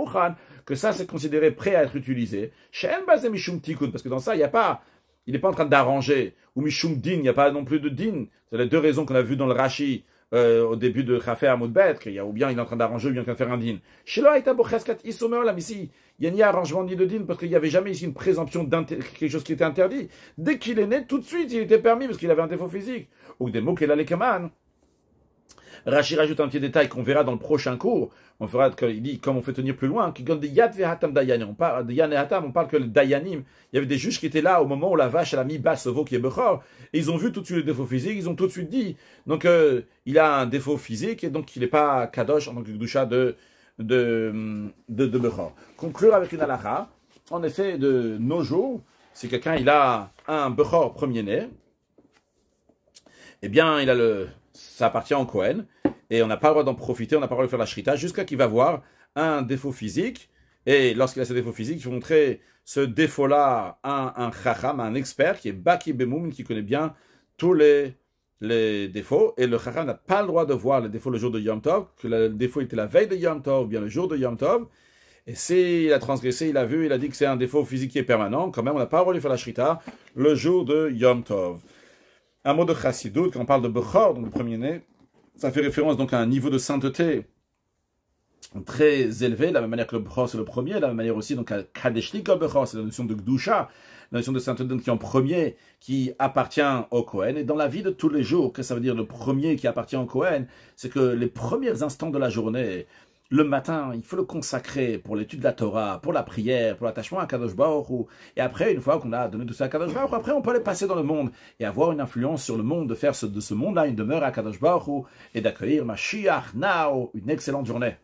que ça c'est considéré prêt à être utilisé, chez Tikkun, parce que dans ça, il pas il n'est pas en train d'arranger. Ou Mishum Din, il n'y a pas non plus de Din. C'est les deux raisons qu'on a vues dans le Rashi euh, au début de Rafé Amoudbet, qu'il y a ou bien il est en train d'arranger ou bien il est en train de faire un din. Shelo et Abocheskat lam ici, il n'y a ni arrangement ni de din parce qu'il n'y avait jamais ici une présomption de quelque chose qui était interdit. Dès qu'il est né, tout de suite, il était permis parce qu'il avait un défaut physique. Ou des mots qu'il a les Rachid rajoute un petit détail qu'on verra dans le prochain cours. On verra, il dit, comme on fait tenir plus loin, on parle de Yad et on parle que le Dayanim, il y avait des juges qui étaient là au moment où la vache, elle a mis veau qui est Bechor, et ils ont vu tout de suite le défaut physique, ils ont tout de suite dit, donc euh, il a un défaut physique, et donc il n'est pas Kadosh en tant que Gdusha de, de, Bechor. Conclure avec une halakha, en effet, de nos jours, si quelqu'un il a un Bechor premier-né, eh bien, il a le ça appartient en Cohen, et on n'a pas le droit d'en profiter, on n'a pas le droit de faire la shrita, jusqu'à qu'il va voir un défaut physique, et lorsqu'il a ce défaut physique, il faut montrer ce défaut-là à un chacham, à un expert qui est Baki Bemoum, qui connaît bien tous les, défauts. Et le chacham n'a pas le droit de voir le défaut le jour de Yom Tov, que le défaut était la veille de Yom Tov, ou bien le jour de Yom Tov. Et s'il a transgressé, il a vu, il a dit que c'est un défaut physique qui est permanent, quand même, on n'a pas le droit de faire la shrita le jour de Yom Tov un mot de chassidut, quand on parle de Bechor, donc le premier-né, ça fait référence donc à un niveau de sainteté très élevé, de la même manière que le Bechor c'est le premier, de la même manière aussi donc à Kadeshlik Bechor, c'est la notion de Gdusha, la notion de sainteté qui est en premier, qui appartient au Kohen. Et dans la vie de tous les jours, que ça veut dire le premier qui appartient au Kohen, c'est que les premiers instants de la journée, le matin, il faut le consacrer pour l'étude de la Torah, pour la prière, pour l'attachement à Kadosh Baruch Et après, une fois qu'on a donné tout ça à Kadosh Baruch après, on peut aller passer dans le monde et avoir une influence sur le monde, de faire ce, de ce monde-là une demeure à Kadosh Baruch et d'accueillir Mashiach Now, une excellente journée.